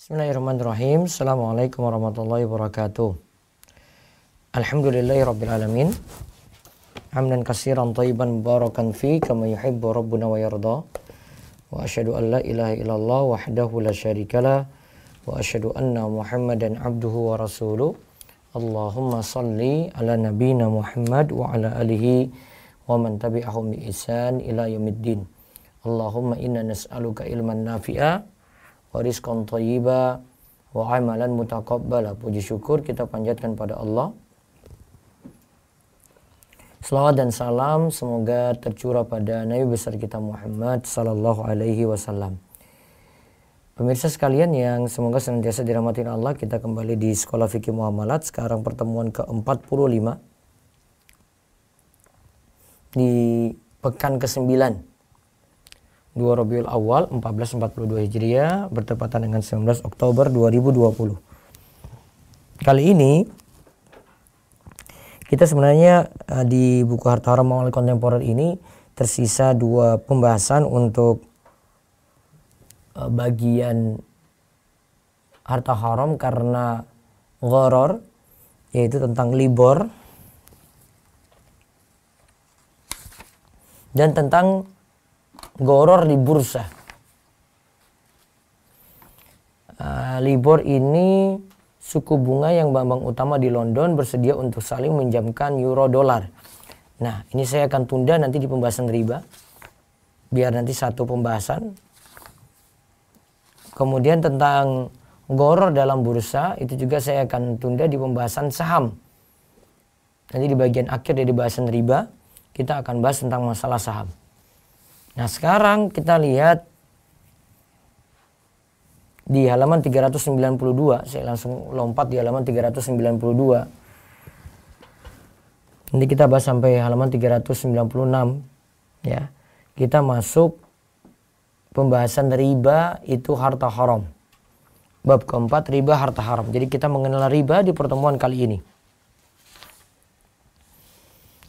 Bismillahirrahmanirrahim. Assalamualaikum warahmatullahi wabarakatuh. Alhamdulillahi rabbil alamin. Hamdan katsiran thayyiban mubarakan fi kama yuhibbu rabbuna wa yarda. Wa asyhadu an la ilaha illallah wahdahu la syarikalah wa asyhadu anna Muhammadan abduhu wa rasuluh. Allahumma salli ala nabiyyina Muhammad wa ala alihi wa man tabi'ahum bi ihsan ila yaumiddin. Allahumma inna nas'aluka ilman nafi'a warizqan thayyiba wa amalan mutaqabbala. Puji syukur kita panjatkan pada Allah. Salawat dan salam semoga tercurah pada Nabi besar kita Muhammad sallallahu alaihi wasallam. Pemirsa sekalian yang semoga senantiasa dirahmati Allah, kita kembali di Sekolah Fikih Muamalat sekarang pertemuan ke-45 di pekan ke-9 2 Rabiul Awal 1442 Hijriah bertepatan dengan 19 Oktober 2020. Kali ini kita sebenarnya eh, di buku Harta Haram oleh Kontemporer ini tersisa dua pembahasan untuk eh, bagian harta haram karena goror yaitu tentang libor dan tentang goror di bursa. Uh, ah, Libor ini suku bunga yang Bambang Utama di London bersedia untuk saling menjamkan euro dolar. Nah, ini saya akan tunda nanti di pembahasan riba. Biar nanti satu pembahasan. Kemudian tentang goror dalam bursa, itu juga saya akan tunda di pembahasan saham. Nanti di bagian akhir dari bahasan riba, kita akan bahas tentang masalah saham. Nah sekarang kita lihat di halaman 392, saya langsung lompat di halaman 392. Nanti kita bahas sampai halaman 396 ya. Kita masuk pembahasan riba itu harta haram. Bab keempat riba harta haram. Jadi kita mengenal riba di pertemuan kali ini.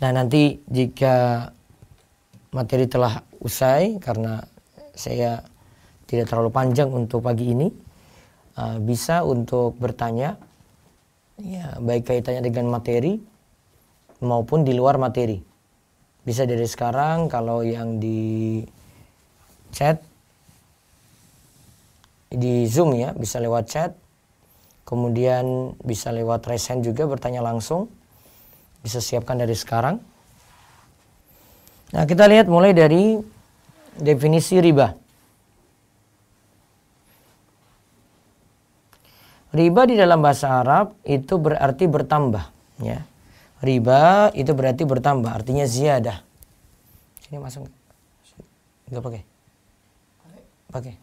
Nah nanti jika materi telah usai karena saya tidak terlalu panjang untuk pagi ini. Uh, bisa untuk bertanya, ya baik kaitannya dengan materi maupun di luar materi. Bisa dari sekarang kalau yang di chat di Zoom ya, bisa lewat chat. Kemudian bisa lewat resend juga bertanya langsung. Bisa siapkan dari sekarang. Nah, kita lihat mulai dari definisi riba. Riba di dalam bahasa Arab itu berarti bertambah, ya. Riba itu berarti bertambah, artinya ziyadah. Ini masuk. Enggak pakai. Pakai.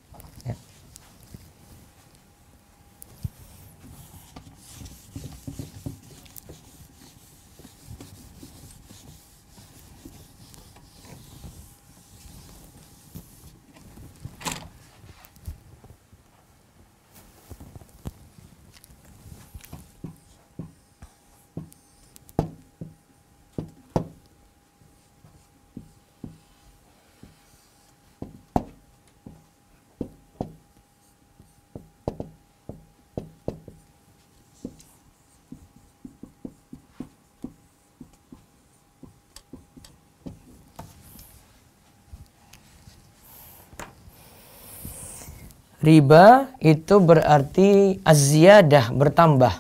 Riba itu berarti aziyadah bertambah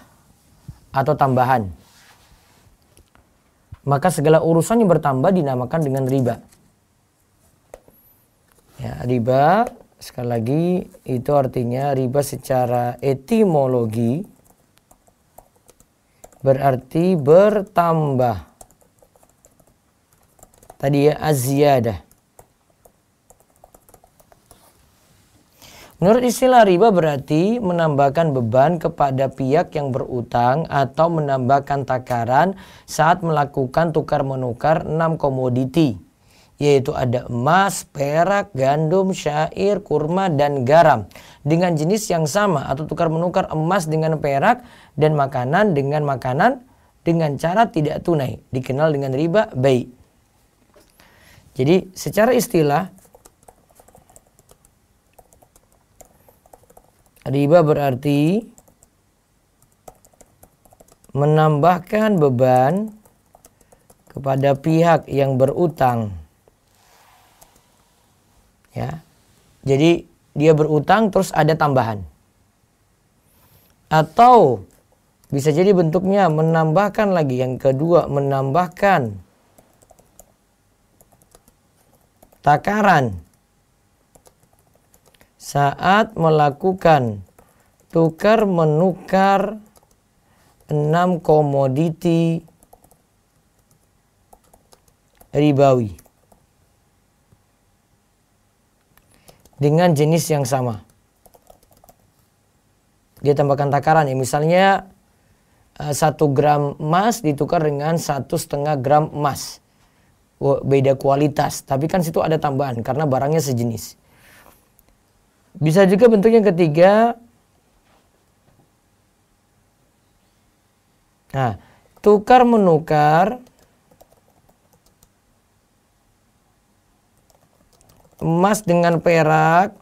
atau tambahan. Maka segala urusan yang bertambah dinamakan dengan riba. Ya, riba sekali lagi itu artinya riba secara etimologi berarti bertambah. Tadi ya aziyadah. Menurut istilah riba berarti menambahkan beban kepada pihak yang berutang atau menambahkan takaran saat melakukan tukar menukar 6 komoditi yaitu ada emas, perak, gandum, syair, kurma, dan garam dengan jenis yang sama atau tukar menukar emas dengan perak dan makanan dengan makanan dengan cara tidak tunai dikenal dengan riba baik. Jadi secara istilah Riba berarti menambahkan beban kepada pihak yang berutang. Ya. Jadi dia berutang terus ada tambahan. Atau bisa jadi bentuknya menambahkan lagi yang kedua menambahkan takaran saat melakukan tukar menukar enam komoditi ribawi dengan jenis yang sama. Dia tambahkan takaran ya, misalnya eh, satu gram emas ditukar dengan satu setengah gram emas beda kualitas tapi kan situ ada tambahan karena barangnya sejenis bisa juga bentuk yang ketiga. Nah, tukar menukar emas dengan perak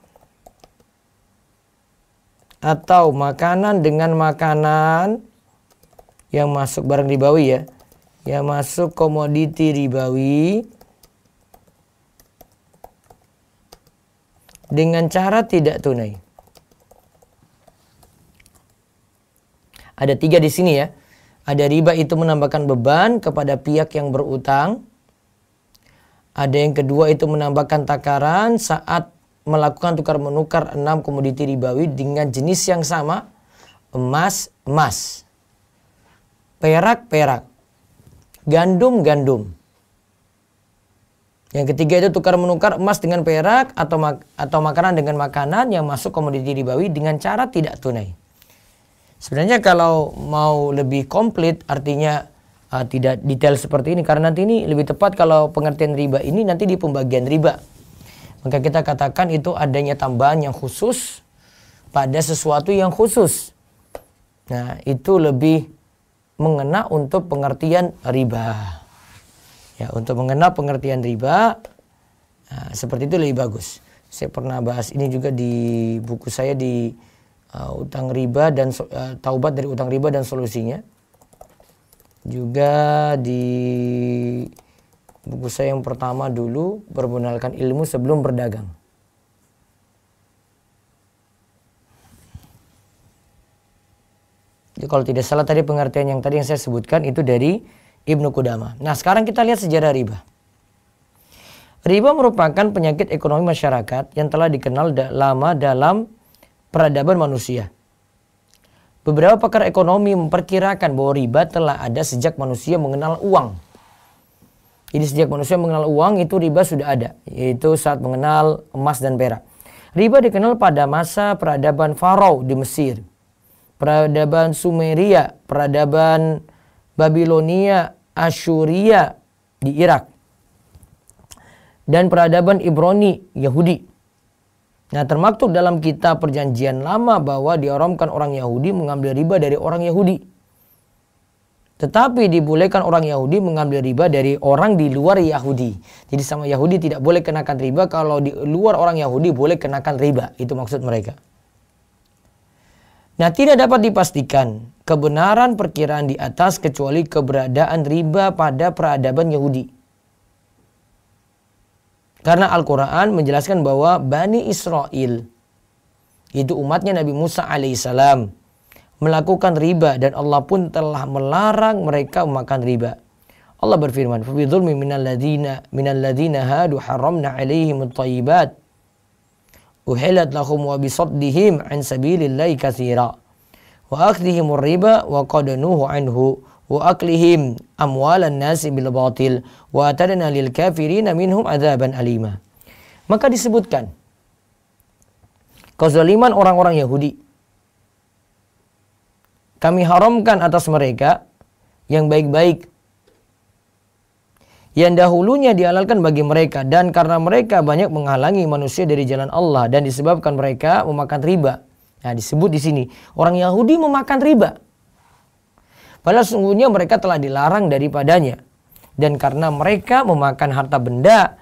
atau makanan dengan makanan yang masuk barang ribawi ya yang masuk komoditi ribawi dengan cara tidak tunai. Ada tiga di sini ya. Ada riba itu menambahkan beban kepada pihak yang berutang. Ada yang kedua itu menambahkan takaran saat melakukan tukar menukar enam komoditi ribawi dengan jenis yang sama emas emas perak perak gandum gandum yang ketiga itu tukar menukar emas dengan perak atau mak atau makanan dengan makanan yang masuk komoditi ribawi dengan cara tidak tunai. Sebenarnya kalau mau lebih komplit artinya uh, tidak detail seperti ini karena nanti ini lebih tepat kalau pengertian riba ini nanti di pembagian riba. Maka kita katakan itu adanya tambahan yang khusus pada sesuatu yang khusus. Nah, itu lebih mengena untuk pengertian riba. Ya, untuk mengenal pengertian riba nah, seperti itu lebih bagus. Saya pernah bahas ini juga di buku saya di uh, utang riba dan uh, taubat dari utang riba dan solusinya. Juga di buku saya yang pertama dulu berbenalkan ilmu sebelum berdagang. Jadi ya, kalau tidak salah tadi pengertian yang tadi yang saya sebutkan itu dari Ibnu Kudama. Nah sekarang kita lihat sejarah riba. Riba merupakan penyakit ekonomi masyarakat yang telah dikenal da lama dalam peradaban manusia. Beberapa pakar ekonomi memperkirakan bahwa riba telah ada sejak manusia mengenal uang. Jadi sejak manusia mengenal uang itu riba sudah ada, yaitu saat mengenal emas dan perak. Riba dikenal pada masa peradaban Farao di Mesir, peradaban Sumeria, peradaban Babilonia, Asyuria di Irak dan peradaban Ibrani Yahudi. Nah, termaktub dalam kitab perjanjian lama bahwa diharamkan orang Yahudi mengambil riba dari orang Yahudi. Tetapi dibolehkan orang Yahudi mengambil riba dari orang di luar Yahudi. Jadi sama Yahudi tidak boleh kenakan riba, kalau di luar orang Yahudi boleh kenakan riba. Itu maksud mereka. Nah, tidak dapat dipastikan kebenaran perkiraan di atas kecuali keberadaan riba pada peradaban Yahudi. Karena Al-Quran menjelaskan bahwa Bani Israel, yaitu umatnya Nabi Musa alaihissalam, melakukan riba dan Allah pun telah melarang mereka memakan riba. Allah berfirman, فَبِذُلْمِ مِنَ ladina minal ladina hadu haramna uhilat lahum wa bisaddihim an sabilillahi katsira wa akhdihim riba wa qad anhu wa aklihim amwalan nasi bil batil wa atadna lil kafirin minhum adzaban alima maka disebutkan kezaliman orang-orang Yahudi kami haramkan atas mereka yang baik-baik yang dahulunya dihalalkan bagi mereka dan karena mereka banyak menghalangi manusia dari jalan Allah dan disebabkan mereka memakan riba. Nah, disebut di sini orang Yahudi memakan riba. Padahal sungguhnya mereka telah dilarang daripadanya. Dan karena mereka memakan harta benda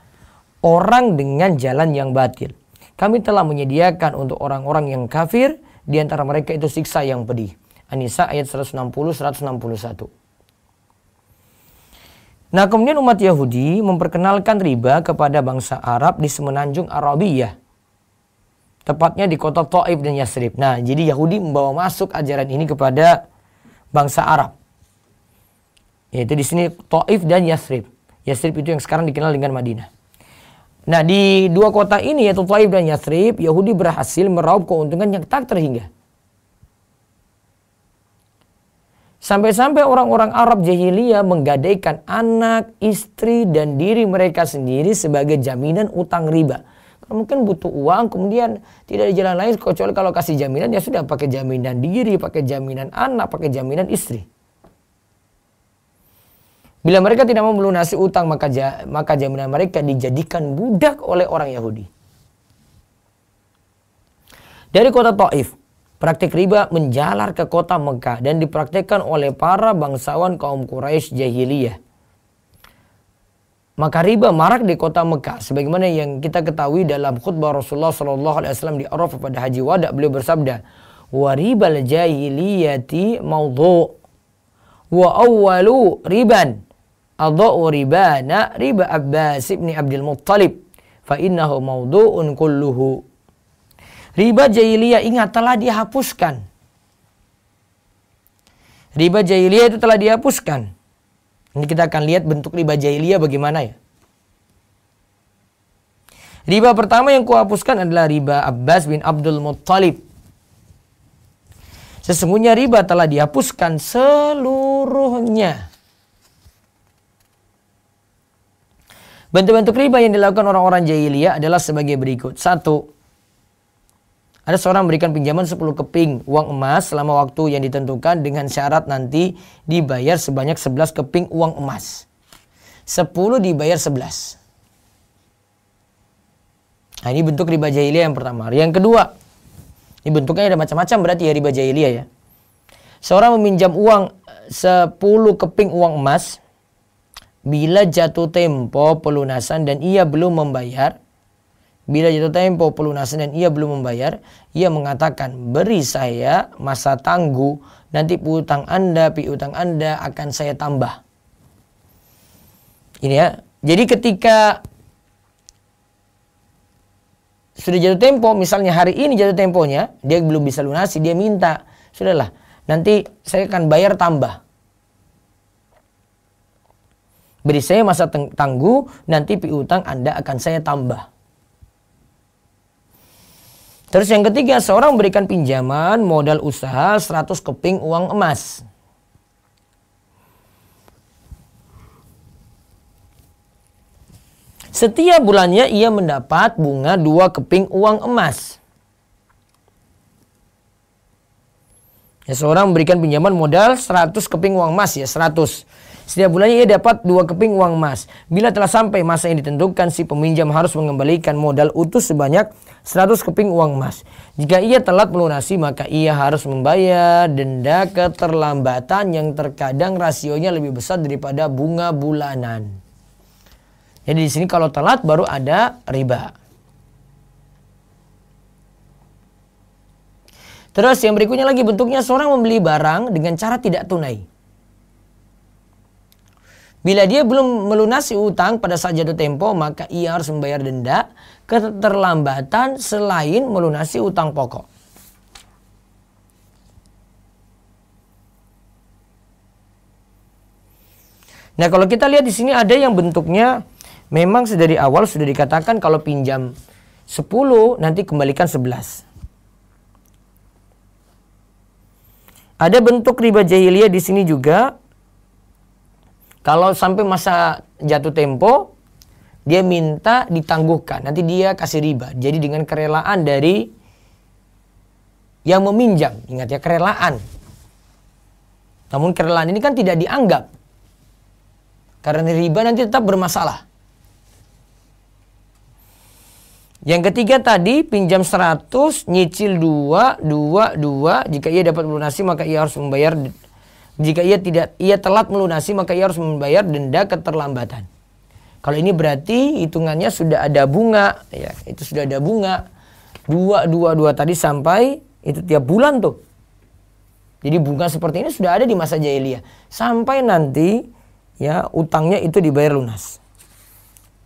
orang dengan jalan yang batil. Kami telah menyediakan untuk orang-orang yang kafir di antara mereka itu siksa yang pedih. Anisa ayat 160 161. Nah, kemudian umat Yahudi memperkenalkan riba kepada bangsa Arab di semenanjung Arabiyah. Tepatnya di kota Taif dan Yasrib. Nah, jadi Yahudi membawa masuk ajaran ini kepada bangsa Arab. Yaitu di sini Taif dan Yasrib. Yasrib itu yang sekarang dikenal dengan Madinah. Nah, di dua kota ini yaitu Taif dan Yasrib, Yahudi berhasil meraup keuntungan yang tak terhingga. Sampai-sampai orang-orang Arab jahiliyah menggadaikan anak, istri, dan diri mereka sendiri sebagai jaminan utang riba. Kalau mungkin butuh uang, kemudian tidak ada jalan lain kecuali kalau kasih jaminan ya sudah pakai jaminan diri, pakai jaminan anak, pakai jaminan istri. Bila mereka tidak mau melunasi utang maka maka jaminan mereka dijadikan budak oleh orang Yahudi. Dari kota Taif, Praktik riba menjalar ke kota Mekah dan dipraktikkan oleh para bangsawan kaum Quraisy jahiliyah. Maka riba marak di kota Mekah sebagaimana yang kita ketahui dalam khutbah Rasulullah Shallallahu alaihi wasallam di Arafah pada Haji Wada beliau bersabda, "Wa ribal jahiliyati maudhu wa awwalu riban adha'u ribana riba Abbas ibn Abdul Muttalib fa innahu maudhu'un kulluhu." Riba jahiliyah ingat telah dihapuskan. Riba jahiliyah itu telah dihapuskan. Ini kita akan lihat bentuk riba jahiliyah bagaimana ya. Riba pertama yang kuhapuskan adalah riba Abbas bin Abdul Muttalib. Sesungguhnya riba telah dihapuskan seluruhnya. Bentuk-bentuk riba yang dilakukan orang-orang jahiliyah adalah sebagai berikut. Satu, ada seorang memberikan pinjaman 10 keping uang emas selama waktu yang ditentukan dengan syarat nanti dibayar sebanyak 11 keping uang emas. 10 dibayar 11. Nah, ini bentuk riba jahiliyah yang pertama. Yang kedua, ini bentuknya ada macam-macam berarti ya riba jahiliyah ya. Seorang meminjam uang 10 eh, keping uang emas bila jatuh tempo pelunasan dan ia belum membayar, Bila jatuh tempo pelunasan dan ia belum membayar, ia mengatakan, beri saya masa tangguh, nanti piutang Anda, piutang Anda akan saya tambah. Ini ya. Jadi ketika sudah jatuh tempo, misalnya hari ini jatuh temponya, dia belum bisa lunasi, dia minta, sudahlah, nanti saya akan bayar tambah. Beri saya masa tangguh, nanti piutang Anda akan saya tambah. Terus yang ketiga, seorang memberikan pinjaman modal usaha 100 keping uang emas. Setiap bulannya ia mendapat bunga dua keping uang emas. Ya, seorang memberikan pinjaman modal 100 keping uang emas ya 100. Setiap bulannya ia dapat dua keping uang emas. Bila telah sampai masa yang ditentukan, si peminjam harus mengembalikan modal utuh sebanyak 100 keping uang emas. Jika ia telat melunasi, maka ia harus membayar denda keterlambatan yang terkadang rasionya lebih besar daripada bunga bulanan. Jadi di sini kalau telat baru ada riba. Terus yang berikutnya lagi bentuknya seorang membeli barang dengan cara tidak tunai. Bila dia belum melunasi utang pada saat jatuh tempo, maka ia harus membayar denda keterlambatan selain melunasi utang pokok. Nah, kalau kita lihat di sini ada yang bentuknya memang dari awal sudah dikatakan kalau pinjam 10 nanti kembalikan 11. Ada bentuk riba jahiliyah di sini juga kalau sampai masa jatuh tempo, dia minta ditangguhkan. Nanti dia kasih riba. Jadi dengan kerelaan dari yang meminjam. Ingat ya, kerelaan. Namun kerelaan ini kan tidak dianggap. Karena riba nanti tetap bermasalah. Yang ketiga tadi pinjam 100, nyicil 2, 2, 2. Jika ia dapat melunasi maka ia harus membayar jika ia tidak ia telat melunasi maka ia harus membayar denda keterlambatan. Kalau ini berarti hitungannya sudah ada bunga, ya itu sudah ada bunga dua dua dua tadi sampai itu tiap bulan tuh. Jadi bunga seperti ini sudah ada di masa jahiliyah sampai nanti ya utangnya itu dibayar lunas.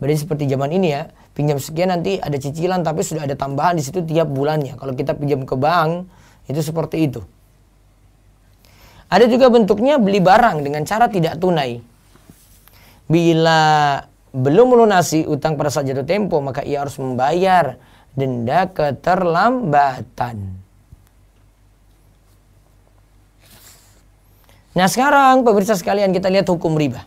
Berarti seperti zaman ini ya pinjam sekian nanti ada cicilan tapi sudah ada tambahan di situ tiap bulannya. Kalau kita pinjam ke bank itu seperti itu. Ada juga bentuknya beli barang dengan cara tidak tunai. Bila belum melunasi utang pada saat jatuh tempo, maka ia harus membayar denda keterlambatan. Nah sekarang pemirsa sekalian kita lihat hukum riba.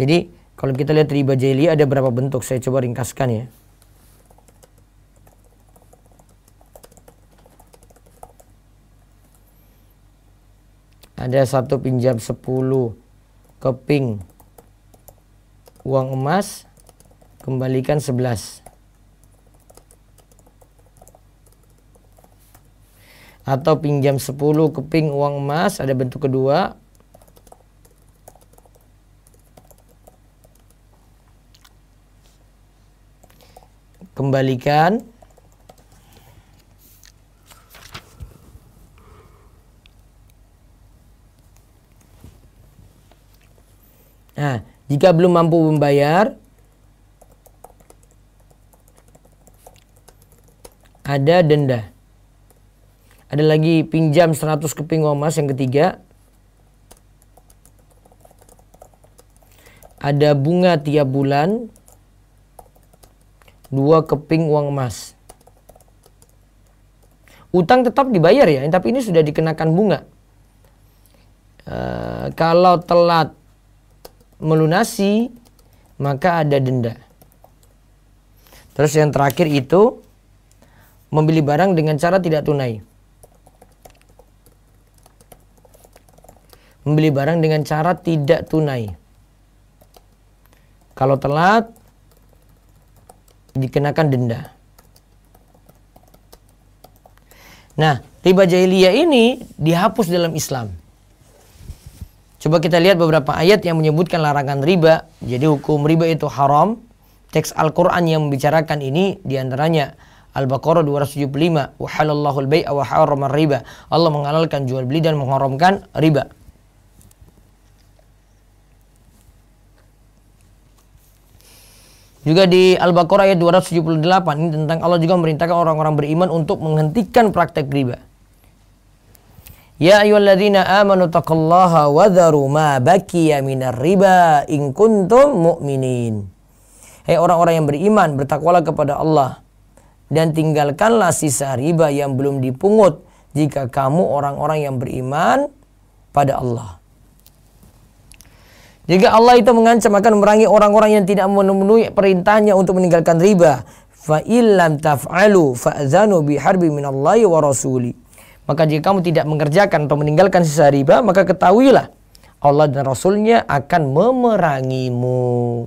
Jadi kalau kita lihat riba jeli ada berapa bentuk, saya coba ringkaskan ya. ada satu pinjam 10 keping uang emas kembalikan 11 atau pinjam 10 keping uang emas ada bentuk kedua kembalikan Nah, jika belum mampu membayar, ada denda. Ada lagi pinjam 100 keping emas yang ketiga. Ada bunga tiap bulan. Dua keping uang emas. Utang tetap dibayar ya, tapi ini sudah dikenakan bunga. E, kalau telat melunasi maka ada denda. Terus yang terakhir itu membeli barang dengan cara tidak tunai. Membeli barang dengan cara tidak tunai. Kalau telat dikenakan denda. Nah, riba jahiliyah ini dihapus dalam Islam. Coba kita lihat beberapa ayat yang menyebutkan larangan riba. Jadi hukum riba itu haram. Teks Al-Quran yang membicarakan ini diantaranya Al-Baqarah 275. Wahalallahu al-bay'a wa haramar riba. Allah menghalalkan jual beli dan mengharamkan riba. Juga di Al-Baqarah ayat 278 ini tentang Allah juga memerintahkan orang-orang beriman untuk menghentikan praktek riba. Ya ayyuhalladzina amanu taqullaha wa dharu ma baqiya minar riba in kuntum mu'minin. Hei orang-orang yang beriman, bertakwalah kepada Allah dan tinggalkanlah sisa riba yang belum dipungut jika kamu orang-orang yang beriman pada Allah. Jika Allah itu mengancam akan merangi orang-orang yang tidak memenuhi perintahnya untuk meninggalkan riba, fa illam taf'alu fa'zanu biharbi minallahi wa rasuli maka jika kamu tidak mengerjakan atau meninggalkan sisa riba, maka ketahuilah Allah dan Rasulnya akan memerangimu.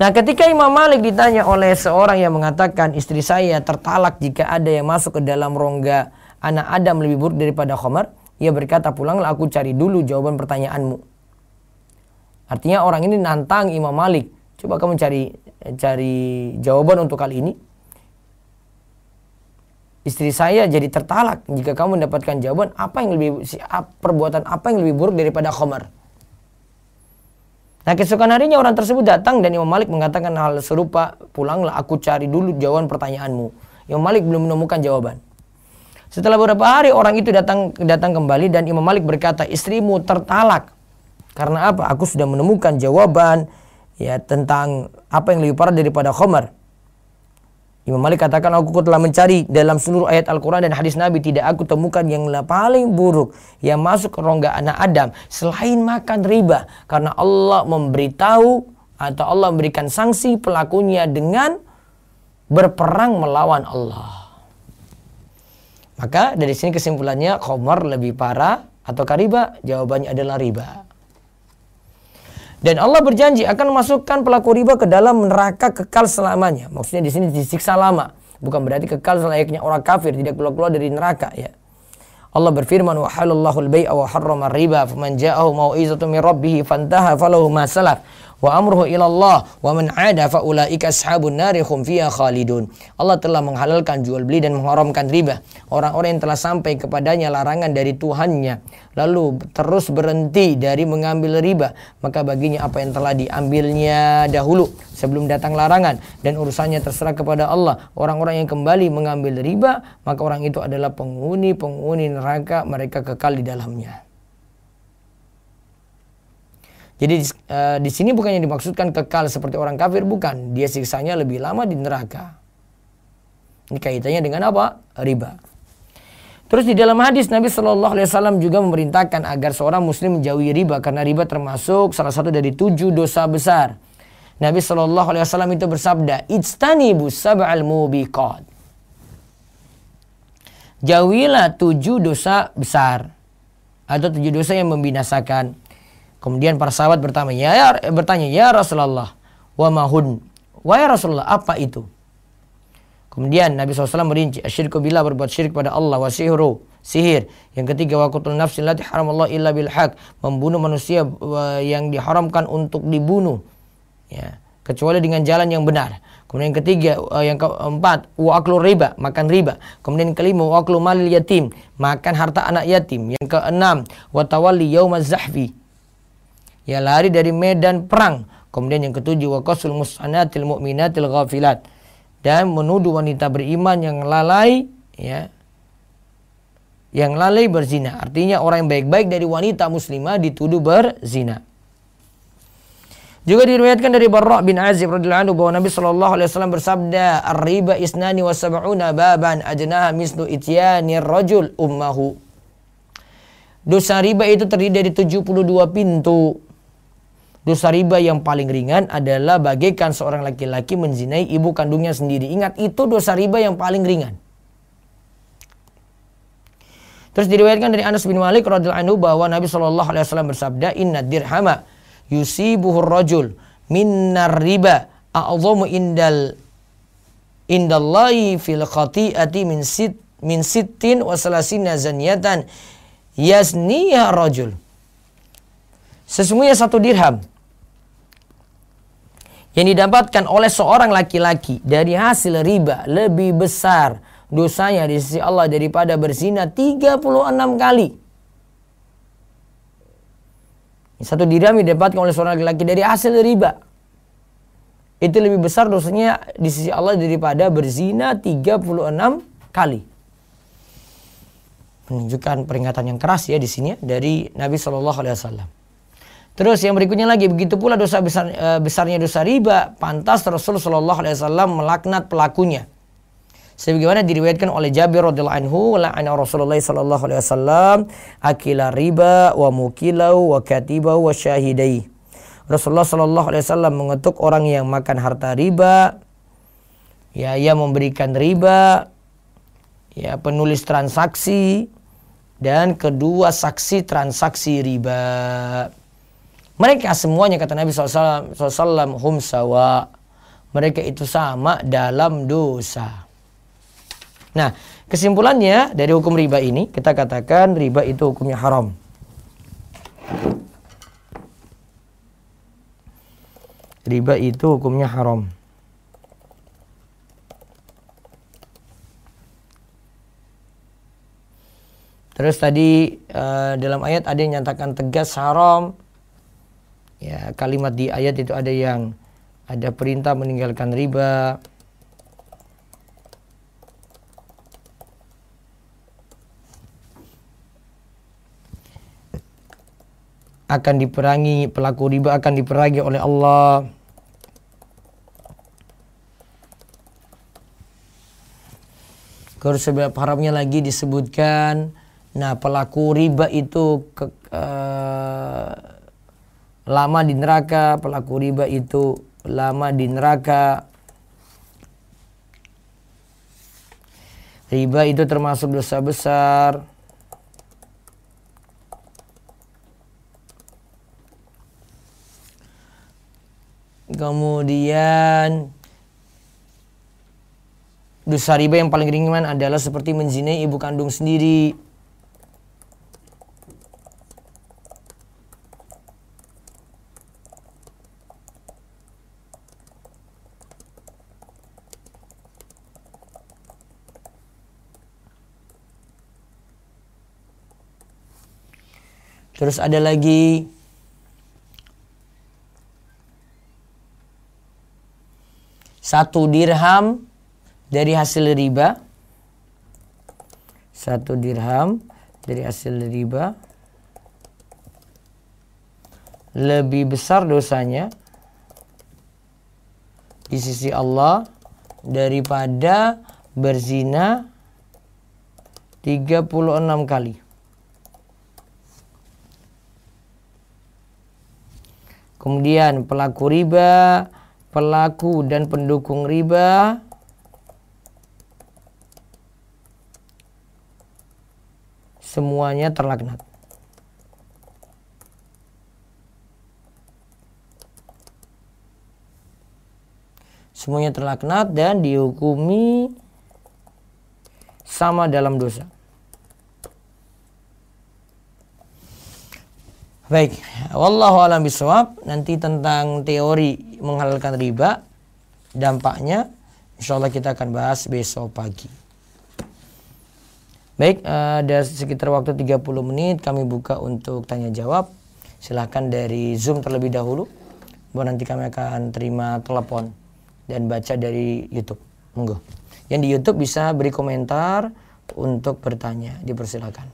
Nah ketika Imam Malik ditanya oleh seorang yang mengatakan istri saya tertalak jika ada yang masuk ke dalam rongga anak Adam lebih buruk daripada Khomar, ia berkata pulanglah aku cari dulu jawaban pertanyaanmu. Artinya orang ini nantang Imam Malik. Coba kamu cari cari jawaban untuk kali ini istri saya jadi tertalak jika kamu mendapatkan jawaban apa yang lebih perbuatan apa yang lebih buruk daripada khomer. Nah kesukaan harinya orang tersebut datang dan Imam Malik mengatakan hal serupa pulanglah aku cari dulu jawaban pertanyaanmu. Imam Malik belum menemukan jawaban. Setelah beberapa hari orang itu datang datang kembali dan Imam Malik berkata istrimu tertalak karena apa? Aku sudah menemukan jawaban ya tentang apa yang lebih parah daripada khomer. Imam Malik katakan aku telah mencari dalam seluruh ayat Al-Quran dan hadis Nabi tidak aku temukan yang paling buruk yang masuk ke rongga anak Adam selain makan riba karena Allah memberitahu atau Allah memberikan sanksi pelakunya dengan berperang melawan Allah. Maka dari sini kesimpulannya khomar lebih parah atau kariba Jawabannya adalah riba. Dan Allah berjanji akan memasukkan pelaku riba ke dalam neraka kekal selamanya. Maksudnya di sini disiksa lama, bukan berarti kekal selayaknya orang kafir tidak keluar-keluar dari neraka ya. Allah berfirman wa halallahu al-bai'a wa harrama riba faman ja'ahu mau'izatun min rabbih fantaha falahu ma salaf wa amruhu ilallah wa man ada fa ulaika ashabun nari fiha khalidun. Allah telah menghalalkan jual beli dan mengharamkan riba. Orang-orang yang telah sampai kepadanya larangan dari Tuhannya lalu terus berhenti dari mengambil riba, maka baginya apa yang telah diambilnya dahulu sebelum datang larangan dan urusannya terserah kepada Allah. Orang-orang yang kembali mengambil riba, maka orang itu adalah penghuni-penghuni neraka mereka kekal di dalamnya. Jadi uh, di sini bukannya dimaksudkan kekal seperti orang kafir bukan, dia siksanya lebih lama di neraka. Ini kaitannya dengan apa? Riba. Terus di dalam hadis Nabi Shallallahu Alaihi Wasallam juga memerintahkan agar seorang Muslim menjauhi riba karena riba termasuk salah satu dari tujuh dosa besar. Nabi Shallallahu Alaihi Wasallam itu bersabda, "Ijtanibu sab'al mubiqat." Jauhilah tujuh dosa besar atau tujuh dosa yang membinasakan. Kemudian para sahabat bertanya, ya, ya eh, bertanya, ya Rasulullah, wa mahun, wa ya Rasulullah, apa itu? Kemudian Nabi SAW merinci, asyirku bila berbuat syirik pada Allah, wa sihru, sihir. Yang ketiga, wa kutul nafsin lati haram Allah illa bil hak membunuh manusia yang diharamkan untuk dibunuh. Ya, kecuali dengan jalan yang benar. Kemudian yang ketiga, yang keempat, wa aklu riba, makan riba. Kemudian yang kelima, wa aklu malil yatim, makan harta anak yatim. Yang keenam, wa tawalli yaumaz zahfi, ya lari dari medan perang. Kemudian yang ketujuh waqasul musanatil mu'minatil ghafilat dan menuduh wanita beriman yang lalai ya yang lalai berzina. Artinya orang yang baik-baik dari wanita muslimah dituduh berzina. Juga diriwayatkan dari Barra bin Azib radhiyallahu anhu bahwa Nabi sallallahu alaihi wasallam bersabda, "Ar-riba isnani wa sab'una baban ajnaha mislu ityani rajul ummahu." Dosa riba itu terdiri dari 72 pintu. Dosa riba yang paling ringan adalah bagaikan seorang laki-laki menzinai ibu kandungnya sendiri. Ingat itu dosa riba yang paling ringan. Terus diriwayatkan dari Anas bin Malik radhiyallahu anhu bahwa Nabi Shallallahu alaihi wasallam bersabda, "Inna dirhama yusibuhur rajul minnar riba a'zamu indal indallahi fil khati'ati min sit min sittin wa salasina zanyatan yasniha rajul." Sesungguhnya satu dirham yang didapatkan oleh seorang laki-laki dari hasil riba lebih besar dosanya di sisi Allah daripada berzina 36 kali. Satu dirham yang didapatkan oleh seorang laki-laki dari hasil riba. Itu lebih besar dosanya di sisi Allah daripada berzina 36 kali. Menunjukkan peringatan yang keras ya di sini ya, dari Nabi Shallallahu Alaihi Wasallam. Terus yang berikutnya lagi begitu pula dosa besar e, besarnya dosa riba pantas Rasul Shallallahu alaihi wasallam melaknat pelakunya. Sebagaimana diriwayatkan oleh Jabir radhiyallahu anhu la'ana Rasulullah sallallahu alaihi wasallam akila riba wa mukilau wa katiba wa syahidai. Rasulullah sallallahu alaihi wasallam mengetuk orang yang makan harta riba ya ia memberikan riba ya penulis transaksi dan kedua saksi transaksi riba. Mereka semuanya kata Nabi SAW, SAW hum sawa. Mereka itu sama dalam dosa. Nah, kesimpulannya dari hukum riba ini, kita katakan riba itu hukumnya haram. Riba itu hukumnya haram. Terus tadi uh, dalam ayat ada yang nyatakan tegas haram, ya kalimat di ayat itu ada yang ada perintah meninggalkan riba akan diperangi pelaku riba akan diperangi oleh Allah sebab haramnya lagi disebutkan nah pelaku riba itu ke, eh, lama di neraka pelaku riba itu lama di neraka riba itu termasuk dosa besar kemudian dosa riba yang paling ringan adalah seperti menzinai ibu kandung sendiri Terus ada lagi satu dirham dari hasil riba. Satu dirham dari hasil riba lebih besar dosanya di sisi Allah daripada berzina 36 kali. Kemudian pelaku riba, pelaku dan pendukung riba semuanya terlaknat. Semuanya terlaknat dan dihukumi sama dalam dosa. Baik, wallahu alam bisawab. Nanti tentang teori menghalalkan riba, dampaknya, insyaallah kita akan bahas besok pagi. Baik, ada eh, sekitar waktu 30 menit kami buka untuk tanya jawab. Silahkan dari Zoom terlebih dahulu. Bahwa nanti kami akan terima telepon dan baca dari YouTube. Monggo. Yang di YouTube bisa beri komentar untuk bertanya. Dipersilakan.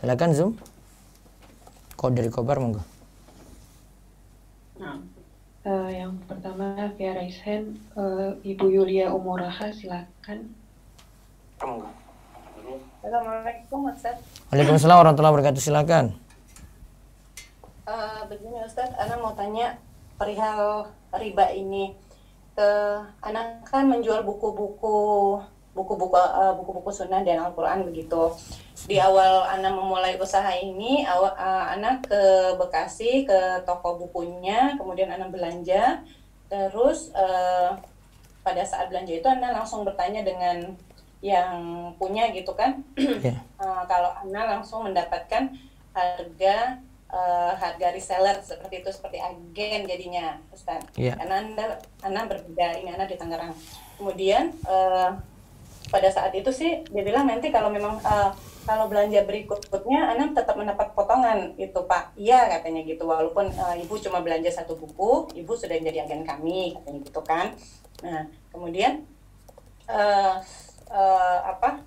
Silakan Zoom. Kau dari kobar monggo? Nah, uh, yang pertama via raise hand, uh, eh, Ibu Yulia Umuraha silakan. Monggo. Assalamualaikum Ustaz. Waalaikumsalam warahmatullahi wabarakatuh. Silakan. Uh, begini Ustaz, Ana mau tanya perihal riba ini. Uh, anak kan menjual buku-buku buku-buku eh, buku-buku sunnah dan Al-Quran begitu. Di awal Ana memulai usaha ini, awal, uh, eh, Ana ke Bekasi ke toko bukunya, kemudian Ana belanja, terus uh, pada saat belanja itu Ana langsung bertanya dengan yang punya gitu kan, yeah. Iya. uh, kalau Ana langsung mendapatkan harga uh, harga reseller seperti itu seperti agen jadinya Ustaz. Yeah. Karena Anda Anda berbeda ini anak di Tangerang. Kemudian uh, pada saat itu sih dia bilang nanti kalau memang uh, kalau belanja berikutnya Anam tetap mendapat potongan itu Pak iya katanya gitu walaupun uh, ibu cuma belanja satu buku ibu sudah jadi agen kami katanya gitu kan nah kemudian uh, uh, apa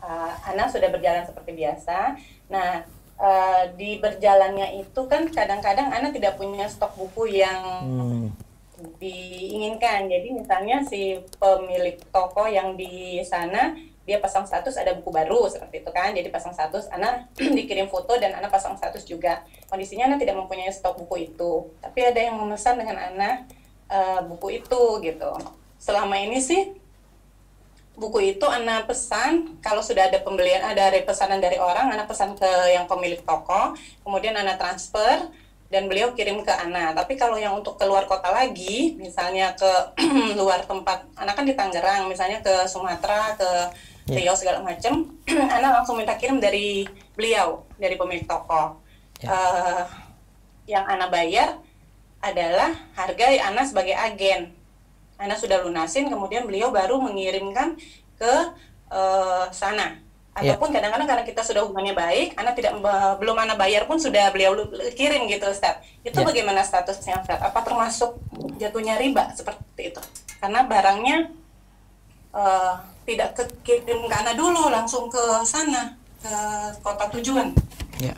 uh, anak sudah berjalan seperti biasa nah uh, di berjalannya itu kan kadang-kadang anak tidak punya stok buku yang hmm diinginkan. Jadi misalnya si pemilik toko yang di sana dia pasang status ada buku baru seperti itu kan. Jadi pasang status anak dikirim foto dan anak pasang status juga. Kondisinya anak tidak mempunyai stok buku itu. Tapi ada yang memesan dengan anak e, eh, buku itu gitu. Selama ini sih buku itu anak pesan kalau sudah ada pembelian ada pesanan dari orang anak pesan ke yang pemilik toko kemudian anak transfer dan beliau kirim ke Ana. Tapi kalau yang untuk keluar kota lagi, misalnya ke luar tempat, Ana kan di Tangerang, misalnya ke Sumatera, ke iya. Riau yeah. segala macam, Ana langsung minta kirim dari beliau, dari pemilik toko. Yeah. Iya. Uh, yang Ana bayar adalah harga Ana sebagai agen. Ana sudah lunasin, kemudian beliau baru mengirimkan ke uh, sana Iya. ataupun kadang-kadang yeah. karena kita sudah hubungannya baik, anak tidak belum mana bayar pun sudah beliau kirim gitu, Ustaz. Itu yeah. bagaimana statusnya, Ustaz? Apa termasuk jatuhnya riba seperti itu? Karena barangnya uh, tidak ke kirim ke anak dulu, langsung ke sana, ke kota tujuan. Yeah.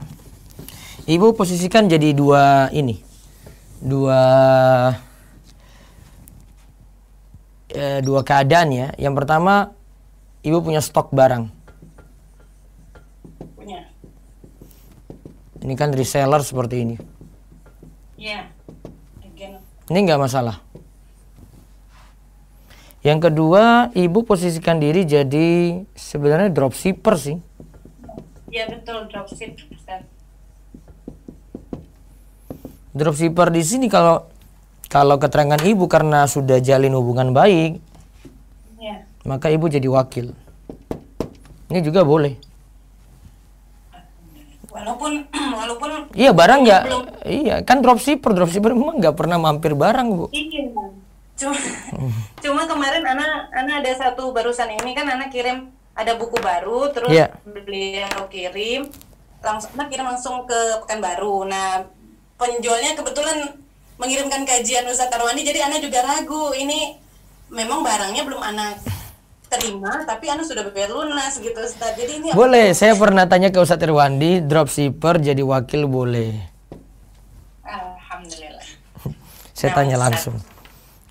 Ibu posisikan jadi dua ini. Dua eh, dua keadaan ya. Yang pertama, ibu punya stok barang Ini kan reseller seperti ini. Iya. Ini nggak masalah. Yang kedua, ibu posisikan diri jadi sebenarnya dropshipper sih. Iya betul dropshipper. Dropshipper di sini kalau kalau keterangan ibu karena sudah jalin hubungan baik, ya. maka ibu jadi wakil. Ini juga boleh walaupun walaupun iya barang nggak ya, iya kan dropshipper dropshipper memang nggak pernah mampir barang bu iya cuma cuma kemarin anak anak ada satu barusan ini kan anak kirim ada buku baru terus yeah. Iya. yang kirim langsung anak kirim langsung ke pekanbaru nah penjualnya kebetulan mengirimkan kajian Ustaz Tarwani jadi anak juga ragu ini memang barangnya belum anak terima tapi anu sudah bayar lunas gitu Ustaz. Jadi ini Boleh, aku... saya pernah tanya ke Ustaz Irwandi, dropshipper jadi wakil boleh. Alhamdulillah. saya nah, tanya Ustaz. langsung.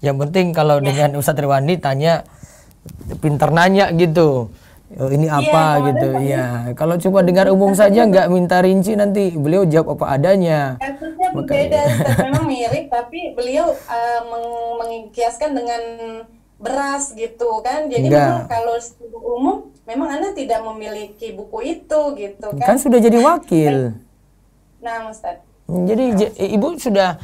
Yang penting kalau ya. dengan Ustaz Irwandi tanya pinter nanya gitu. Oh, ini iya, apa ya, gitu ya kalau cuma dengar umum saja nggak minta rinci nanti beliau jawab apa adanya Maksudnya memang mirip tapi beliau uh, meng mengkiaskan dengan beras gitu kan jadi Enggak. memang kalau umum memang anda tidak memiliki buku itu gitu kan kan sudah jadi wakil nah Ustaz jadi nah, ibu sudah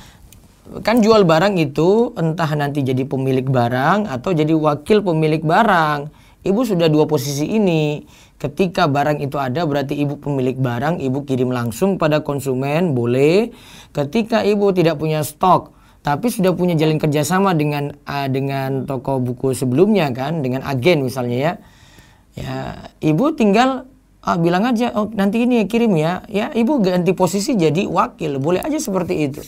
kan jual barang itu entah nanti jadi pemilik barang atau jadi wakil pemilik barang ibu sudah dua posisi ini Ketika barang itu ada berarti ibu pemilik barang, ibu kirim langsung pada konsumen, boleh. Ketika ibu tidak punya stok, tapi sudah punya jalin kerjasama dengan uh, dengan toko buku sebelumnya kan dengan agen misalnya ya ya ibu tinggal uh, bilang aja oh, nanti ini ya kirim ya ya ibu ganti posisi jadi wakil boleh aja seperti itu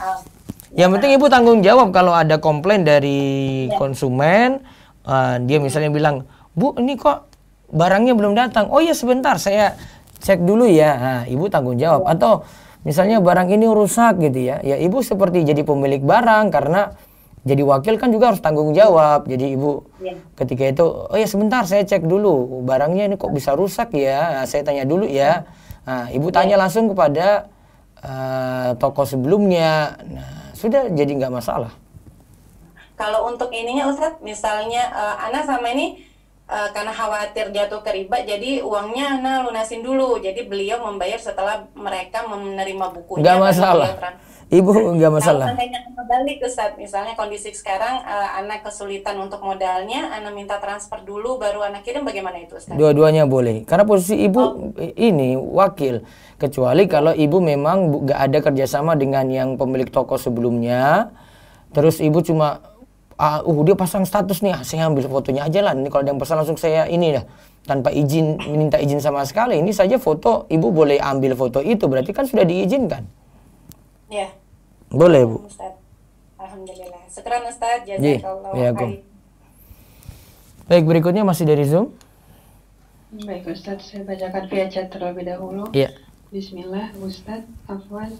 uh, yang ya. penting ibu tanggung jawab kalau ada komplain dari ya. konsumen uh, dia misalnya bilang bu ini kok barangnya belum datang oh ya sebentar saya cek dulu ya nah, ibu tanggung jawab atau misalnya barang ini rusak gitu ya ya ibu seperti jadi pemilik barang karena jadi wakil kan juga harus tanggung jawab jadi ibu ya. ketika itu oh ya sebentar saya cek dulu barangnya ini kok bisa rusak ya nah, saya tanya dulu ya nah, ibu iya. tanya langsung kepada uh, eh, toko sebelumnya nah, sudah jadi nggak masalah kalau untuk ininya Ustadz misalnya uh, eh, anak sama ini uh, karena khawatir jatuh ke riba jadi uangnya nah lunasin dulu jadi beliau membayar setelah mereka menerima bukunya nggak masalah Ibu nggak masalah. Kalau nah, misalnya misalnya kondisi sekarang uh, anak kesulitan untuk modalnya, anak minta transfer dulu baru anak kirim bagaimana itu Ustaz? Dua-duanya boleh. Karena posisi ibu oh. ini wakil. Kecuali kalau ibu memang nggak ada kerjasama dengan yang pemilik toko sebelumnya, terus ibu cuma uh, uh dia pasang status nih, ah, saya ambil fotonya aja lah. Ini kalau ada yang pesan langsung saya ini dah tanpa izin minta izin sama sekali. Ini saja foto ibu boleh ambil foto itu berarti kan sudah diizinkan. Iya. Boleh bu. Alhamdulillah. Sekarang Ustaz iya. jazakallah. Iya, Baik berikutnya masih dari Zoom. Baik Ustaz, saya bacakan via chat terlebih dahulu. Iya. Bismillah Ustaz, afwan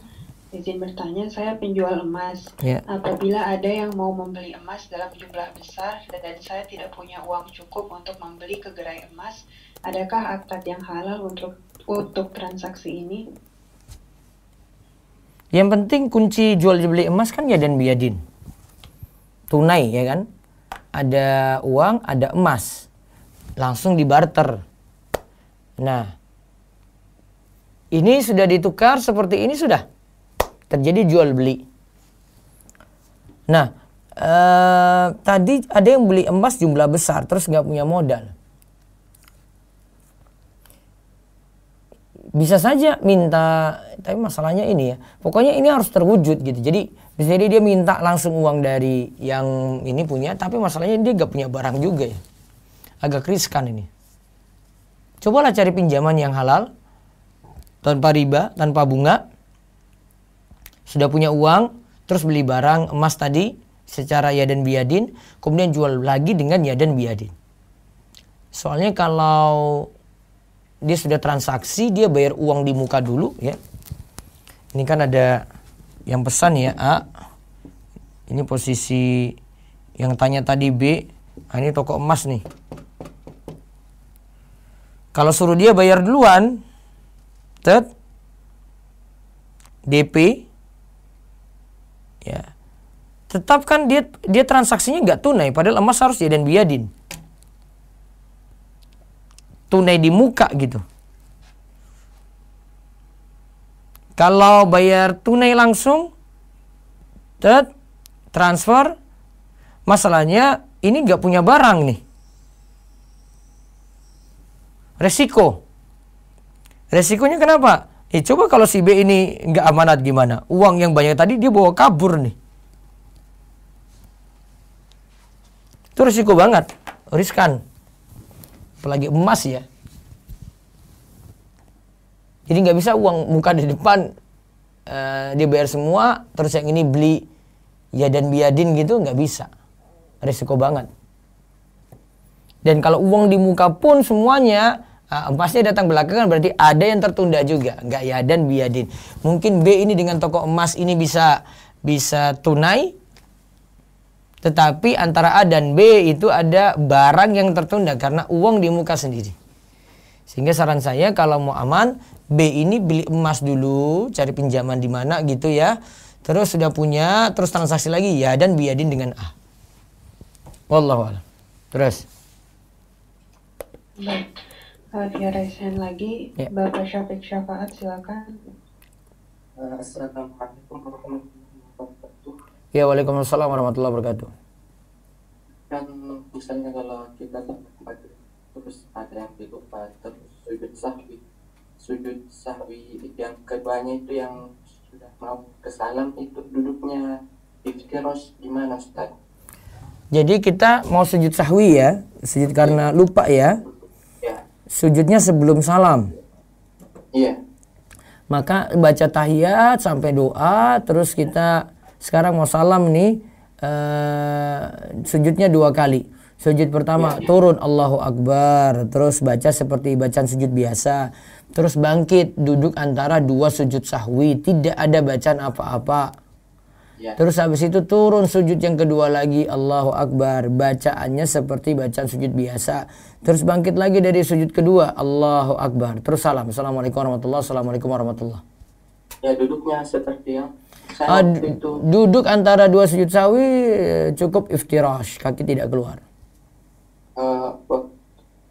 izin bertanya, saya penjual emas. Ya. Apabila ada yang mau membeli emas dalam jumlah besar dan saya tidak punya uang cukup untuk membeli ke gerai emas, adakah akad yang halal untuk untuk transaksi ini? Yang penting kunci jual beli emas kan ya dan biadin. Tunai ya kan? Ada uang, ada emas. Langsung di barter Nah, ini sudah ditukar seperti ini sudah terjadi jual beli. Nah, eh, tadi ada yang beli emas jumlah besar terus nggak punya modal. Bisa saja minta, tapi masalahnya ini ya. Pokoknya ini harus terwujud gitu. Jadi bisa jadi dia minta langsung uang dari yang ini punya, tapi masalahnya dia nggak punya barang juga ya. Agak riskan ini. Cobalah cari pinjaman yang halal, tanpa riba, tanpa bunga, sudah punya uang, terus beli barang emas tadi secara ya dan biadin, kemudian jual lagi dengan ya dan biadin. Soalnya kalau dia sudah transaksi, dia bayar uang di muka dulu ya. Ini kan ada yang pesan ya A. Ini posisi yang tanya tadi B. Nah, ini toko emas nih. Kalau suruh dia bayar duluan, tet DP ya tetap kan dia dia transaksinya nggak tunai padahal emas harus dan biadin tunai di muka gitu kalau bayar tunai langsung tet transfer masalahnya ini nggak punya barang nih resiko resikonya kenapa Eh coba kalau si B ini nggak amanat gimana? Uang yang banyak tadi dia bawa kabur nih. Itu risiko banget, riskan. Apalagi emas ya. Jadi nggak bisa uang muka di depan uh, dia bayar semua, terus yang ini beli ya dan biadin gitu nggak bisa. Risiko banget. Dan kalau uang di muka pun semuanya Uh, emasnya datang belakangan berarti ada yang tertunda juga. Enggak ya dan biadin. Mungkin B ini dengan toko emas ini bisa bisa tunai tetapi antara A dan B itu ada barang yang tertunda karena uang di muka sendiri. Sehingga saran saya kalau mau aman, B ini beli emas dulu, cari pinjaman di mana gitu ya. Terus sudah punya, terus transaksi lagi ya dan biadin dengan A. Wallahualam Terus. Uh, dia resen lagi. Yeah. Bapak Syafiq Syafaat silakan. Eh, assalamualaikum warahmatullahi wabarakatuh. Ya, Waalaikumsalam warahmatullahi wabarakatuh. Kan misalnya kalau kita sampai terus ada yang dilupa terus sujud sahwi sujud sahwi yang keduanya itu yang sudah mau ke salam itu duduknya iftiros gimana Ustaz? Jadi kita mau sujud sahwi ya, sujud karena lupa ya sujudnya sebelum salam. Iya. Maka baca tahiyat sampai doa, terus kita sekarang mau salam nih uh, sujudnya dua kali. Sujud pertama ya, ya. turun Allahu Akbar, terus baca seperti bacaan sujud biasa, terus bangkit duduk antara dua sujud sahwi, tidak ada bacaan apa-apa Ya. Terus habis itu turun sujud yang kedua lagi Allahu Akbar. Bacaannya seperti bacaan sujud biasa. Terus bangkit lagi dari sujud kedua Allahu Akbar. Terus salam. Assalamualaikum warahmatullahi wabarakatuh Ya duduknya seperti yang saya itu. Duduk antara dua sujud sawi eh, cukup iftirash. Kaki tidak keluar. Uh,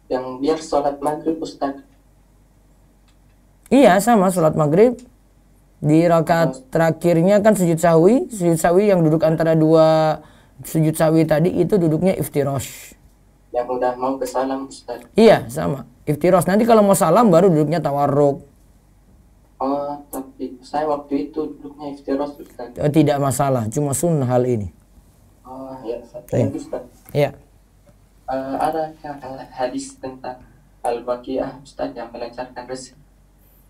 yang biar sholat maghrib Ustaz. Iya sama sholat maghrib di rakaat terakhirnya kan sujud sawi, sujud sawi yang duduk antara dua sujud sawi tadi itu duduknya iftirosh yang udah mau ke salam Ustaz. iya sama iftirosh nanti kalau mau salam baru duduknya tawarruk oh tapi saya waktu itu duduknya iftirosh Ustaz. Oh, tidak masalah cuma sunnah hal ini oh ya satu Ustaz. ya. Uh, ada hadis tentang al-baqiyah Ustaz yang melancarkan rezeki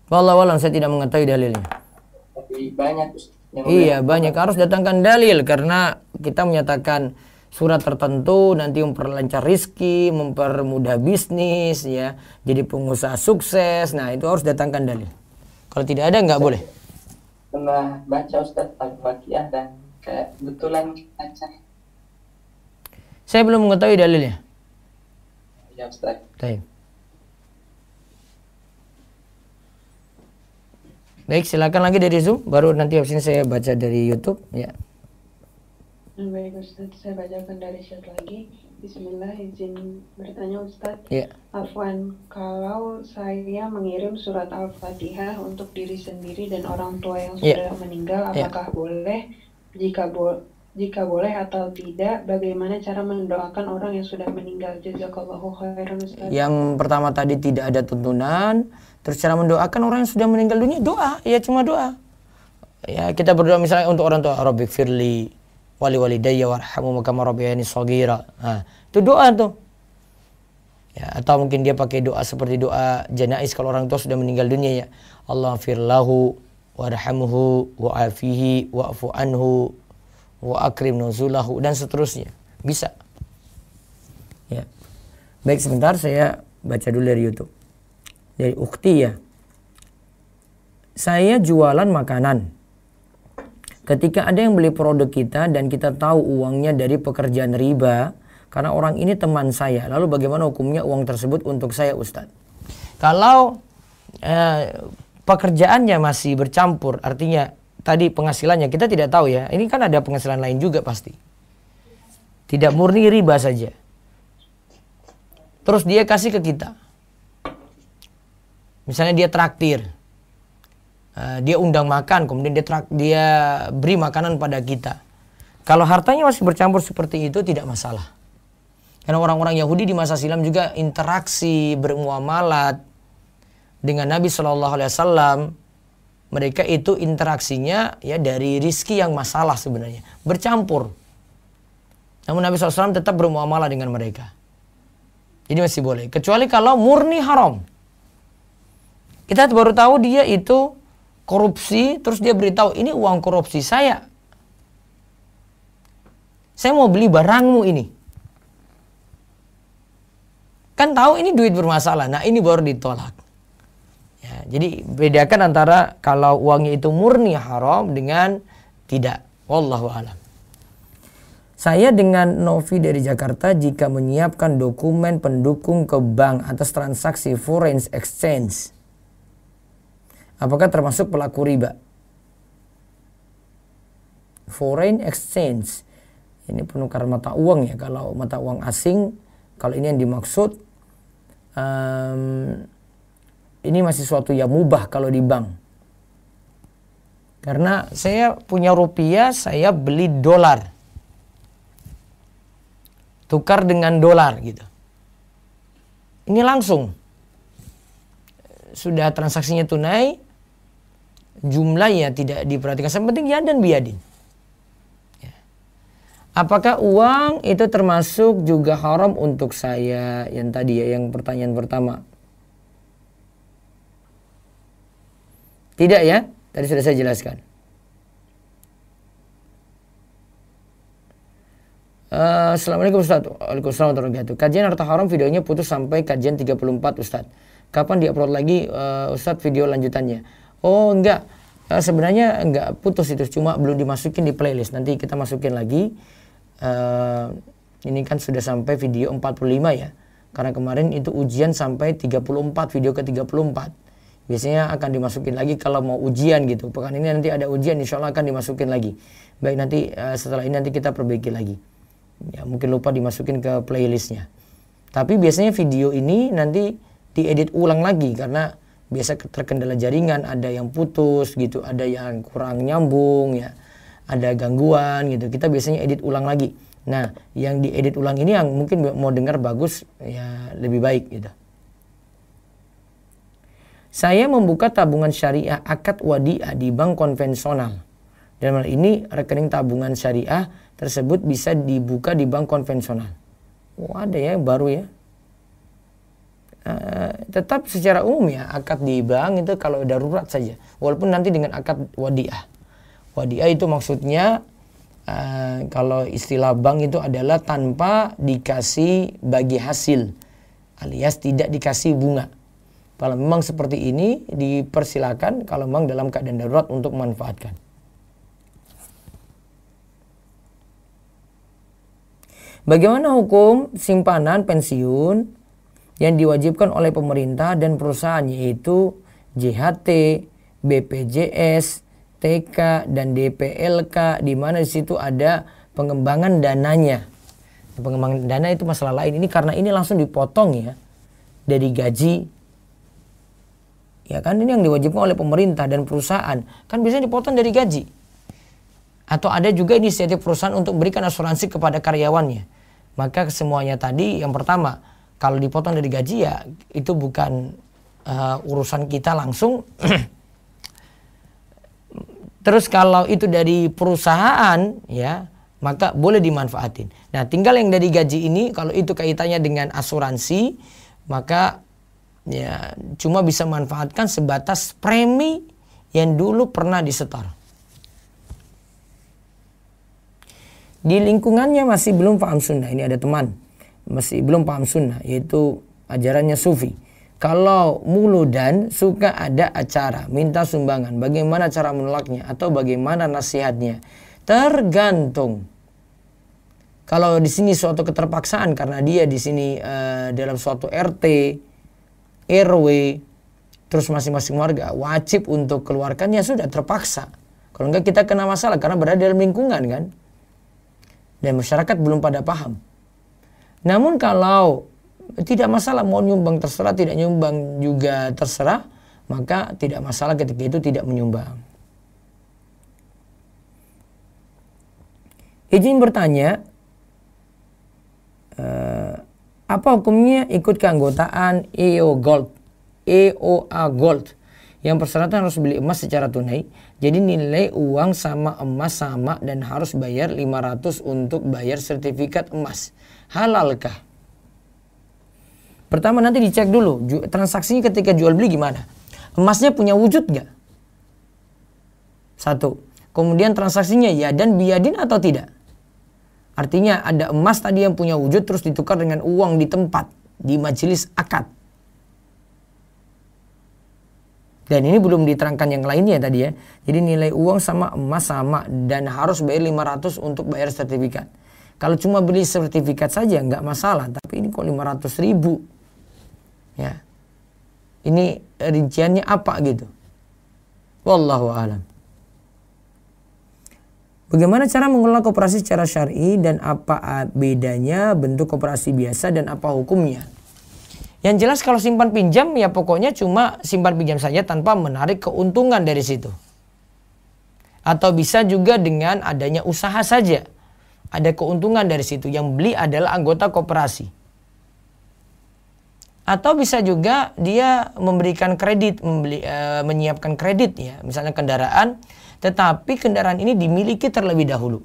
Wallah wallah, saya tidak mengetahui dalilnya banyak yang iya banyak harus datangkan dalil karena kita menyatakan surat tertentu nanti memperlancar rizki, mempermudah bisnis, ya, jadi pengusaha sukses. Nah itu harus datangkan dalil. Kalau tidak ada nggak boleh. Pernah baca Ustaz al dan kebetulan baca Saya belum mengetahui dalilnya. Ya Ustaz. Baik, silakan lagi dari Zoom. Baru nanti habis ini saya baca dari YouTube. Ya. Hmm, baik Ustaz, saya bacakan dari chat lagi. Bismillah, izin bertanya Ustaz. Ya. Afwan, kalau saya mengirim surat Al-Fatihah untuk diri sendiri dan orang tua yang ya. sudah ya. meninggal, apakah ya. boleh? Jika bo jika boleh atau tidak, bagaimana cara mendoakan orang yang sudah meninggal? Jazakallahu khairan Ustaz. Yang pertama tadi tidak ada tuntunan, Terus cara mendoakan orang yang sudah meninggal dunia doa, ya cuma doa. Ya kita berdoa misalnya untuk orang tua Robi firli wali wali daya warhamu kama rabbayani shaghira. Nah, itu doa tuh. Ya, atau mungkin dia pakai doa seperti doa janais kalau orang tua sudah meninggal dunia ya. Allah firlahu warhamhu wa'afihi wa'fu anhu wa akrim nuzulahu dan seterusnya. Bisa. Ya. Baik sebentar saya baca dulu dari YouTube dari ukti ya. Saya jualan makanan. Ketika ada yang beli produk kita dan kita tahu uangnya dari pekerjaan riba, karena orang ini teman saya, lalu bagaimana hukumnya uang tersebut untuk saya Ustadz? Kalau eh, pekerjaannya masih bercampur, artinya tadi penghasilannya kita tidak tahu ya, ini kan ada penghasilan lain juga pasti. Tidak murni riba saja. Terus dia kasih ke kita Misalnya dia traktir, uh, dia undang makan, kemudian dia trak, dia beri makanan pada kita. Kalau hartanya masih bercampur seperti itu tidak masalah. Karena orang-orang Yahudi di masa silam juga interaksi bermuamalat dengan Nabi Shallallahu Alaihi Wasallam mereka itu interaksinya ya dari rizki yang masalah sebenarnya bercampur namun Nabi SAW tetap bermuamalah dengan mereka jadi masih boleh kecuali kalau murni haram kita baru tahu dia itu korupsi, terus dia beritahu ini uang korupsi saya. Saya mau beli barangmu ini. Kan tahu ini duit bermasalah. Nah ini baru ditolak. Ya, jadi bedakan antara kalau uangnya itu murni haram dengan tidak. Wallahu alam. Saya dengan Novi dari Jakarta jika menyiapkan dokumen pendukung ke bank atas transaksi foreign exchange Apakah termasuk pelaku riba? Foreign exchange. Ini penukar mata uang ya. Kalau mata uang asing, kalau ini yang dimaksud, um, ini masih suatu yang mubah kalau di bank. Karena saya punya rupiah, saya beli dolar. Tukar dengan dolar gitu. Ini langsung. Sudah transaksinya tunai, jumlahnya tidak diperhatikan. Yang penting ya dan biadin. Ya. Apakah uang itu termasuk juga haram untuk saya? Yang tadi ya, yang pertanyaan pertama. Tidak ya? Tadi sudah saya jelaskan. Uh, Assalamualaikum Ustaz. Waalaikumsalam warahmatullahi Kajian harta haram videonya putus sampai kajian 34 Ustaz. Kapan diupload lagi uh, Ustaz video lanjutannya? Oh enggak, uh, sebenarnya nggak putus itu cuma belum dimasukin di playlist nanti kita masukin lagi uh, ini kan sudah sampai video 45 ya karena kemarin itu ujian sampai 34 video ke 34 biasanya akan dimasukin lagi kalau mau ujian gitu pekan ini nanti ada ujian insya Allah akan dimasukin lagi baik nanti uh, setelah ini nanti kita perbaiki lagi ya mungkin lupa dimasukin ke playlistnya tapi biasanya video ini nanti diedit ulang lagi karena biasa terkendala jaringan, ada yang putus gitu, ada yang kurang nyambung ya, ada gangguan gitu. Kita biasanya edit ulang lagi. Nah, yang diedit ulang ini yang mungkin mau dengar bagus ya lebih baik gitu. Saya membuka tabungan syariah akad wadiah di bank konvensional. dan hal ini rekening tabungan syariah tersebut bisa dibuka di bank konvensional. oh, ada ya baru ya. Eh, tetap secara umum ya akad di bank itu kalau darurat saja walaupun nanti dengan akad wadiah wadiah itu maksudnya uh, kalau istilah bank itu adalah tanpa dikasih bagi hasil alias tidak dikasih bunga kalau memang seperti ini dipersilakan kalau memang dalam keadaan darurat untuk memanfaatkan Bagaimana hukum simpanan pensiun yang diwajibkan oleh pemerintah dan perusahaan yaitu JHT, BPJS, TK dan DPLK di mana di situ ada pengembangan dananya. Pengembangan dana itu masalah lain. Ini karena ini langsung dipotong ya dari gaji. Ya kan ini yang diwajibkan oleh pemerintah dan perusahaan. Kan biasanya dipotong dari gaji. Atau ada juga inisiatif perusahaan untuk memberikan asuransi kepada karyawannya. Maka semuanya tadi yang pertama kalau dipotong dari gaji ya itu bukan uh, urusan kita langsung. Terus kalau itu dari perusahaan ya maka boleh dimanfaatin. Nah, tinggal yang dari gaji ini kalau itu kaitannya dengan asuransi maka ya cuma bisa manfaatkan sebatas premi yang dulu pernah disetor. Di lingkungannya masih belum paham sunnah. Ini ada teman masih belum paham sunnah yaitu ajarannya sufi. Kalau muludan suka ada acara minta sumbangan, bagaimana cara menolaknya atau bagaimana nasihatnya? Tergantung. Kalau di sini suatu keterpaksaan karena dia di sini uh, dalam suatu RT, RW, terus masing-masing warga wajib untuk keluarkannya sudah terpaksa. Kalau enggak kita kena masalah karena berada dalam lingkungan kan. Dan masyarakat belum pada paham. Namun kalau tidak masalah mau nyumbang terserah, tidak nyumbang juga terserah, maka tidak masalah ketika itu tidak menyumbang. Izin bertanya, uh, apa hukumnya ikut keanggotaan EO Gold, EOA Gold yang persyaratan harus beli emas secara tunai. Jadi nilai uang sama emas sama dan harus bayar 500 untuk bayar sertifikat emas halalkah? Pertama nanti dicek dulu transaksinya ketika jual beli gimana. Emasnya punya wujud nggak? Satu. Kemudian transaksinya ya dan biadin atau tidak. Artinya ada emas tadi yang punya wujud terus ditukar dengan uang di tempat di majelis akad. Dan ini belum diterangkan yang lainnya tadi ya. Jadi nilai uang sama emas sama dan harus bayar 500 untuk bayar sertifikat. Kalau cuma beli sertifikat saja nggak masalah, tapi ini kok 500 ribu, ya. Ini rinciannya apa gitu? Wallahu alam. Bagaimana cara mengelola koperasi secara syar'i dan apa ah, bedanya bentuk koperasi biasa dan apa hukumnya? Yang jelas kalau simpan pinjam ya pokoknya cuma simpan pinjam saja tanpa menarik keuntungan dari situ. Atau bisa juga dengan adanya usaha saja ada keuntungan dari situ. Yang beli adalah anggota koperasi. Atau bisa juga dia memberikan kredit, membeli, e, menyiapkan kredit ya, misalnya kendaraan, tetapi kendaraan ini dimiliki terlebih dahulu.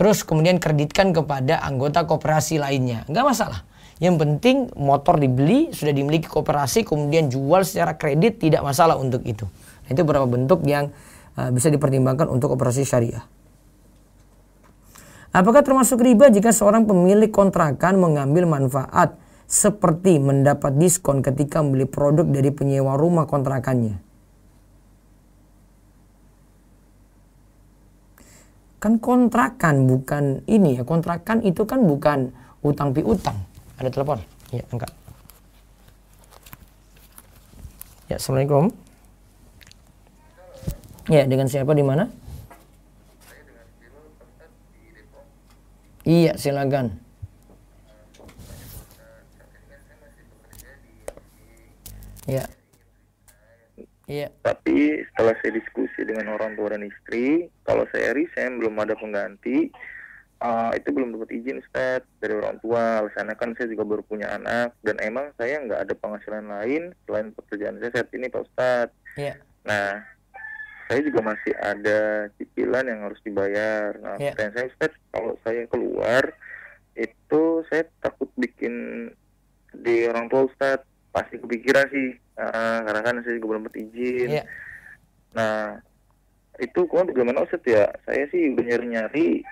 Terus kemudian kreditkan kepada anggota koperasi lainnya, nggak masalah. Yang penting motor dibeli, sudah dimiliki koperasi, kemudian jual secara kredit tidak masalah untuk itu. Nah, itu beberapa bentuk yang uh, bisa dipertimbangkan untuk operasi syariah. Apakah termasuk riba jika seorang pemilik kontrakan mengambil manfaat seperti mendapat diskon ketika membeli produk dari penyewa rumah kontrakannya? Kan kontrakan bukan ini ya, kontrakan itu kan bukan utang piutang. Ada telepon? Iya, angkat. Ya, Assalamualaikum. Ya, dengan siapa di mana? Iya, silakan. Iya. Iya. Tapi setelah saya diskusi dengan orang tua dan istri, kalau saya resign belum ada pengganti, uh, itu belum dapat izin Ustaz dari orang tua. Alasannya kan saya juga baru punya anak dan emang saya nggak ada penghasilan lain selain pekerjaan saya saat ini Pak Ustaz. Iya. Nah, saya juga masih ada cicilan yang harus dibayar. Nah, yeah. pertanyaan saya Ustaz, kalau saya keluar itu saya takut bikin di orang tua Ustaz pasti kepikiran sih uh, karena kan saya juga belum dapat izin. Yeah. Nah, itu kok bagaimana Ustaz ya? Saya sih udah nyari-nyari,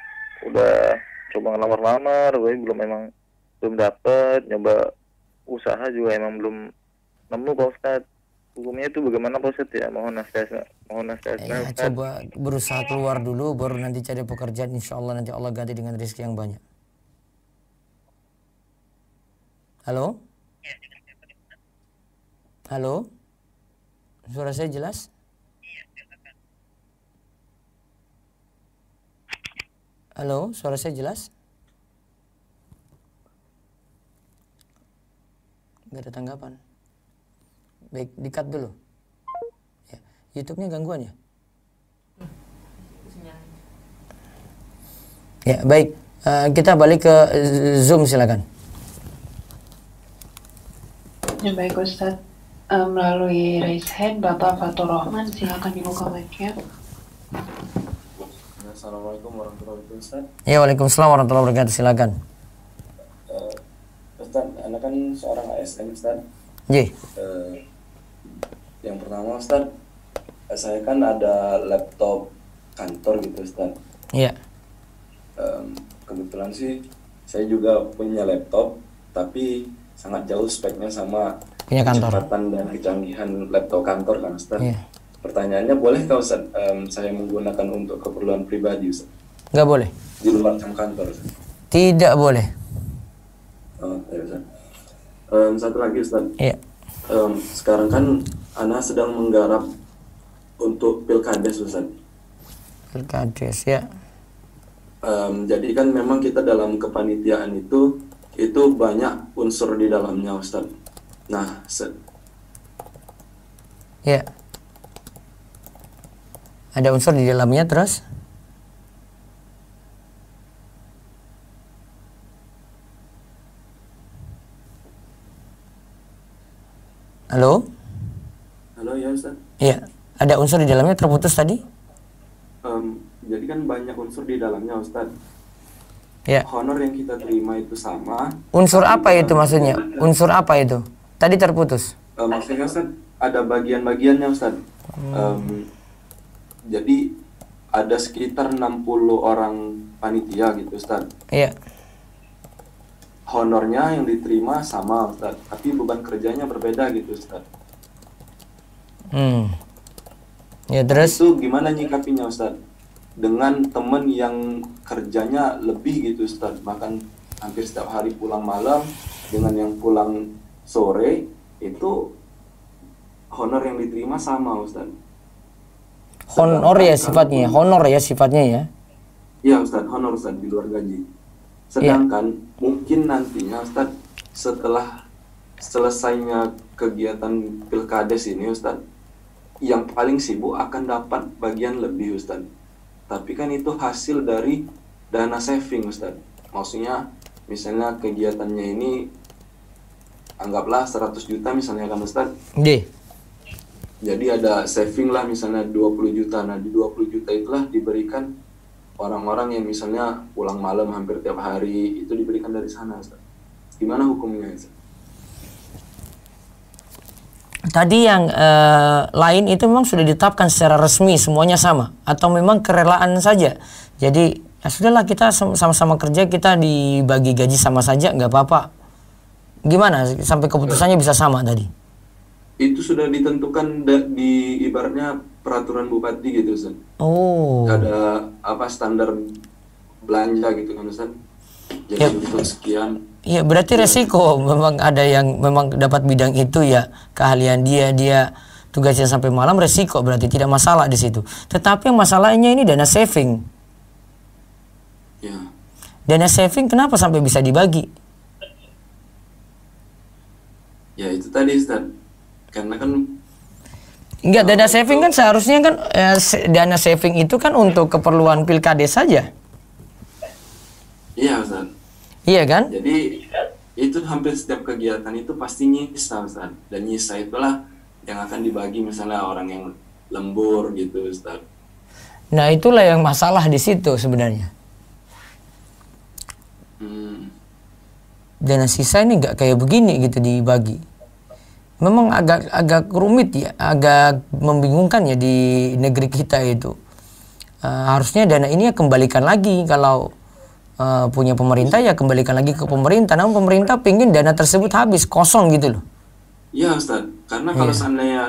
udah coba ngelamar-lamar, tapi belum memang belum dapat, nyoba usaha juga emang belum nemu kok ustadz hukumnya itu bagaimana Pak Ustadz ya mohon nasihat, mohon nasihatnya eh, coba berusaha keluar dulu baru nanti cari pekerjaan insya Allah nanti Allah ganti dengan rezeki yang banyak halo halo suara saya jelas halo suara saya jelas nggak ada tanggapan Baik, dikat dulu. Ya. YouTube-nya gangguan ya? Ya, baik. Uh, kita balik ke Zoom silakan. Ya, baik Ustaz. Uh, melalui raise hand Bapak Fatur Rahman silakan dibuka mic ya Assalamualaikum warahmatullahi wabarakatuh Ya, Waalaikumsalam warahmatullahi wabarakatuh. Silakan. Uh, Ustaz, anak kan seorang ASN Ustaz. Iya. Uh, yang pertama Ustaz eh, saya kan ada laptop kantor gitu Ustaz iya um, kebetulan sih saya juga punya laptop tapi sangat jauh speknya sama punya kantor. kecepatan dan kecanggihan laptop kantor kan Ustaz iya. pertanyaannya boleh kau Ustaz um, saya menggunakan untuk keperluan pribadi Ustaz nggak boleh di luar jam kantor Ustaz. tidak boleh oh, ya, Ustaz. Um, satu lagi Ustaz iya. um, sekarang kan Ana sedang menggarap untuk pilkades Ustaz. Pilkades ya. Um, jadi kan memang kita dalam kepanitiaan itu itu banyak unsur di dalamnya Ustaz. Nah, se- Ya. Ada unsur di dalamnya terus? Halo? ada unsur di dalamnya terputus tadi? Um, jadi kan banyak unsur di dalamnya Ustaz. Ya. Honor yang kita terima itu sama. Unsur apa itu maksudnya? Unsur apa itu? Tadi terputus. Uh, maksudnya Ustaz ada bagian-bagiannya Ustaz. Hmm. Um, jadi ada sekitar 60 orang panitia gitu Ustaz. Iya. Honornya yang diterima sama Ustaz, tapi beban kerjanya berbeda gitu Ustaz. Hmm. Ya, terus itu gimana nyikapinya Ustaz? Dengan temen yang kerjanya lebih gitu Ustaz, bahkan hampir setiap hari pulang malam dengan yang pulang sore itu honor yang diterima sama Ustaz. Honor ya sifatnya, pun, ya? honor ya sifatnya ya. Iya Ustaz, honor Ustaz di luar gaji. Sedangkan ya. mungkin nantinya Ustaz setelah selesainya kegiatan pilkades ini Ustaz, yang paling sibuk akan dapat bagian lebih Ustaz. Tapi kan itu hasil dari dana saving Ustaz. Maksudnya misalnya kegiatannya ini anggaplah 100 juta misalnya kan Ustaz. Iya. Jadi ada saving lah misalnya 20 juta. Nah, di 20 juta itulah diberikan orang-orang yang misalnya pulang malam hampir tiap hari itu diberikan dari sana Ustaz. Gimana hukumnya Ustaz? Tadi yang uh, lain itu memang sudah ditetapkan secara resmi semuanya sama atau memang kerelaan saja. Jadi ya sudahlah kita sama-sama kerja kita dibagi gaji sama saja nggak apa-apa. Gimana sampai keputusannya bisa sama tadi? Itu sudah ditentukan di ibaratnya peraturan bupati gitu Ustaz. Oh. Ada apa standar belanja gitu kan Ustaz. Jadi yep. Ya. untuk sekian Ya, iya, berarti resiko memang ada yang memang dapat bidang itu ya keahlian dia dia tugasnya sampai malam resiko berarti tidak masalah di situ. Tetapi masalahnya ini dana saving. Ya. Dana saving kenapa sampai bisa dibagi? Ya itu tadi Ustaz. Karena kan Enggak, dana saving kan seharusnya kan eh, dana saving itu kan untuk keperluan pilkades saja. Iya, Ustaz. Iya kan? Jadi itu hampir setiap kegiatan itu pasti nyisa Ustaz. Dan nyisa itulah yang akan dibagi misalnya orang yang lembur gitu Ustaz. Nah, itulah yang masalah di situ sebenarnya. Hmm. Dana sisa ini nggak kayak begini gitu dibagi. Memang agak agak rumit ya, agak membingungkan ya di negeri kita itu. Uh, harusnya dana ini ya kembalikan lagi kalau Eh, punya pemerintah ya kembalikan lagi ke pemerintah. Namun pemerintah pingin dana tersebut habis kosong gitu loh. Ya Ustaz, karena yeah. kalau iya. seandainya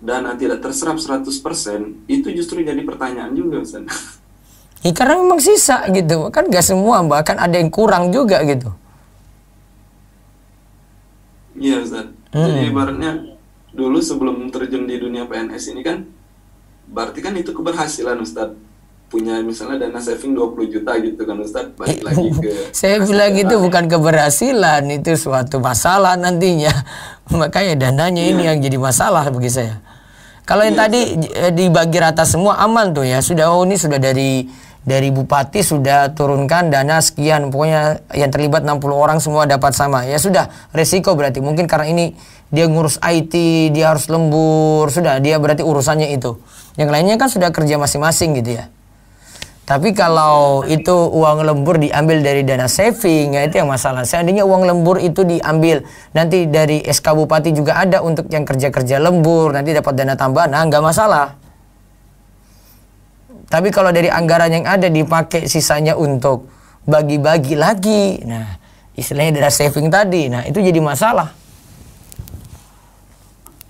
dana tidak terserap 100% itu justru jadi pertanyaan juga Ustaz. Ya, karena memang sisa gitu, kan gak semua bahkan ada yang kurang juga gitu. Iya Ustaz. Hmm. Jadi ibaratnya dulu sebelum terjun di dunia PNS ini kan berarti kan itu keberhasilan Ustaz punya misalnya dana saving 20 juta gitu kan Ustaz balik eh, lagi ke saya bilang itu bukan keberhasilan itu suatu masalah nantinya makanya dananya ya. ini iya. yang jadi masalah bagi saya kalau yang ya, tadi ya. Eh, dibagi rata semua aman tuh ya sudah oh ini sudah dari dari bupati sudah turunkan dana sekian pokoknya yang terlibat 60 orang semua dapat sama ya sudah resiko berarti mungkin karena ini dia ngurus IT dia harus lembur sudah dia berarti urusannya itu yang lainnya kan sudah kerja masing-masing gitu ya tapi kalau itu uang lembur diambil dari dana saving, ya itu yang masalah. Seandainya uang lembur itu diambil nanti dari SK Bupati juga ada untuk yang kerja-kerja lembur, nanti dapat dana tambahan, nah nggak masalah. Tapi kalau dari anggaran yang ada dipakai sisanya untuk bagi-bagi lagi, nah istilahnya dana saving tadi, nah itu jadi masalah.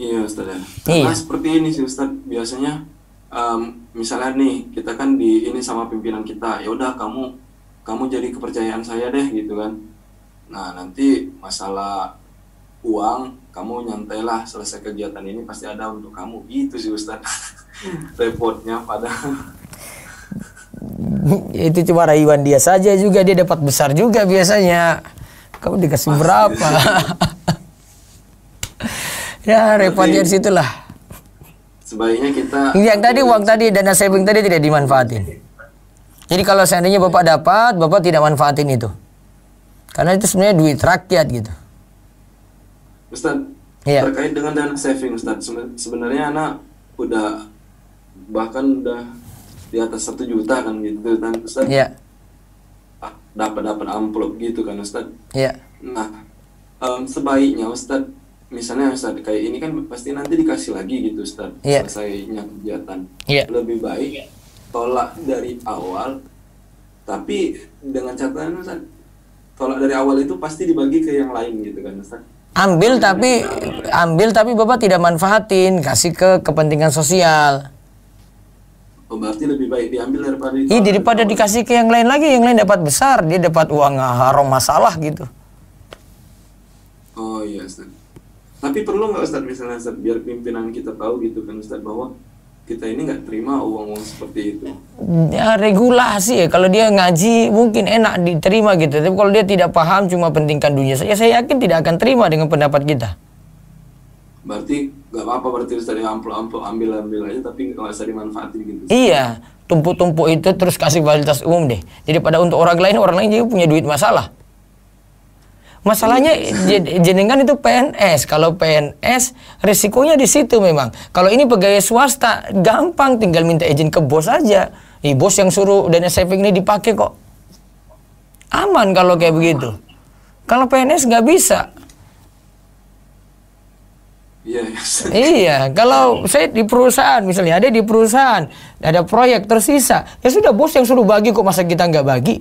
Iya Ustaz. Iya. seperti ini sih Ustaz, biasanya um, misalnya nih kita kan di ini sama pimpinan kita ya udah kamu kamu jadi kepercayaan saya deh gitu kan nah nanti masalah uang kamu nyantailah selesai kegiatan ini pasti ada untuk kamu itu sih Ustaz repotnya padahal itu cuma rayuan dia saja juga dia dapat besar juga biasanya kamu dikasih Mas, berapa ya repotnya di situlah sebaiknya kita yang tadi uang tadi dana saving tadi tidak dimanfaatin jadi kalau seandainya bapak dapat bapak tidak manfaatin itu karena itu sebenarnya duit rakyat gitu Ustaz ya. terkait dengan dana saving Ustaz sebenarnya anak udah bahkan udah di atas satu juta kan gitu dan Ustaz iya. ah, dapat dapat amplop gitu kan Ustaz iya. nah um, sebaiknya Ustadz misalnya Ustaz, kayak ini kan pasti nanti dikasih lagi gitu Ustaz yeah. selesainya kegiatan yeah. lebih baik tolak dari awal tapi dengan catatan Ustaz tolak dari awal itu pasti dibagi ke yang lain gitu kan Ustaz ambil tapi ambil tapi Bapak tidak manfaatin kasih ke kepentingan sosial Oh, berarti lebih baik diambil daripada itu. Iya, daripada dikasih ke yang lain lagi, yang lain dapat besar, dia dapat uang haram masalah gitu. Oh iya, Ustaz. Tapi perlu nggak Ustadz misalnya Ustaz, biar pimpinan kita tahu gitu kan Ustadz bahwa kita ini nggak terima uang-uang seperti itu. Ya, regulasi ya. Kalau dia ngaji mungkin enak diterima gitu. Tapi kalau dia tidak paham cuma pentingkan dunia saja, saya yakin tidak akan terima dengan pendapat kita. Berarti nggak apa-apa berarti Ustaz amplop amplop ambil ambil aja tapi nggak usah dimanfaatin gitu. Iya, tumpuk-tumpuk itu terus kasih kualitas umum deh. Jadi pada untuk orang lain orang lain juga punya duit masalah. Masalahnya jenengan itu PNS. Kalau PNS risikonya di situ memang. Kalau ini pegawai swasta gampang tinggal minta izin ke bos aja. Ih, bos yang suruh dana saving ini dipakai kok. Aman kalau kayak begitu. Kalau PNS nggak bisa. Iya, iya, iya. Kalau saya di perusahaan misalnya ada di perusahaan ada proyek tersisa, ya sudah bos yang suruh bagi kok masa kita nggak bagi?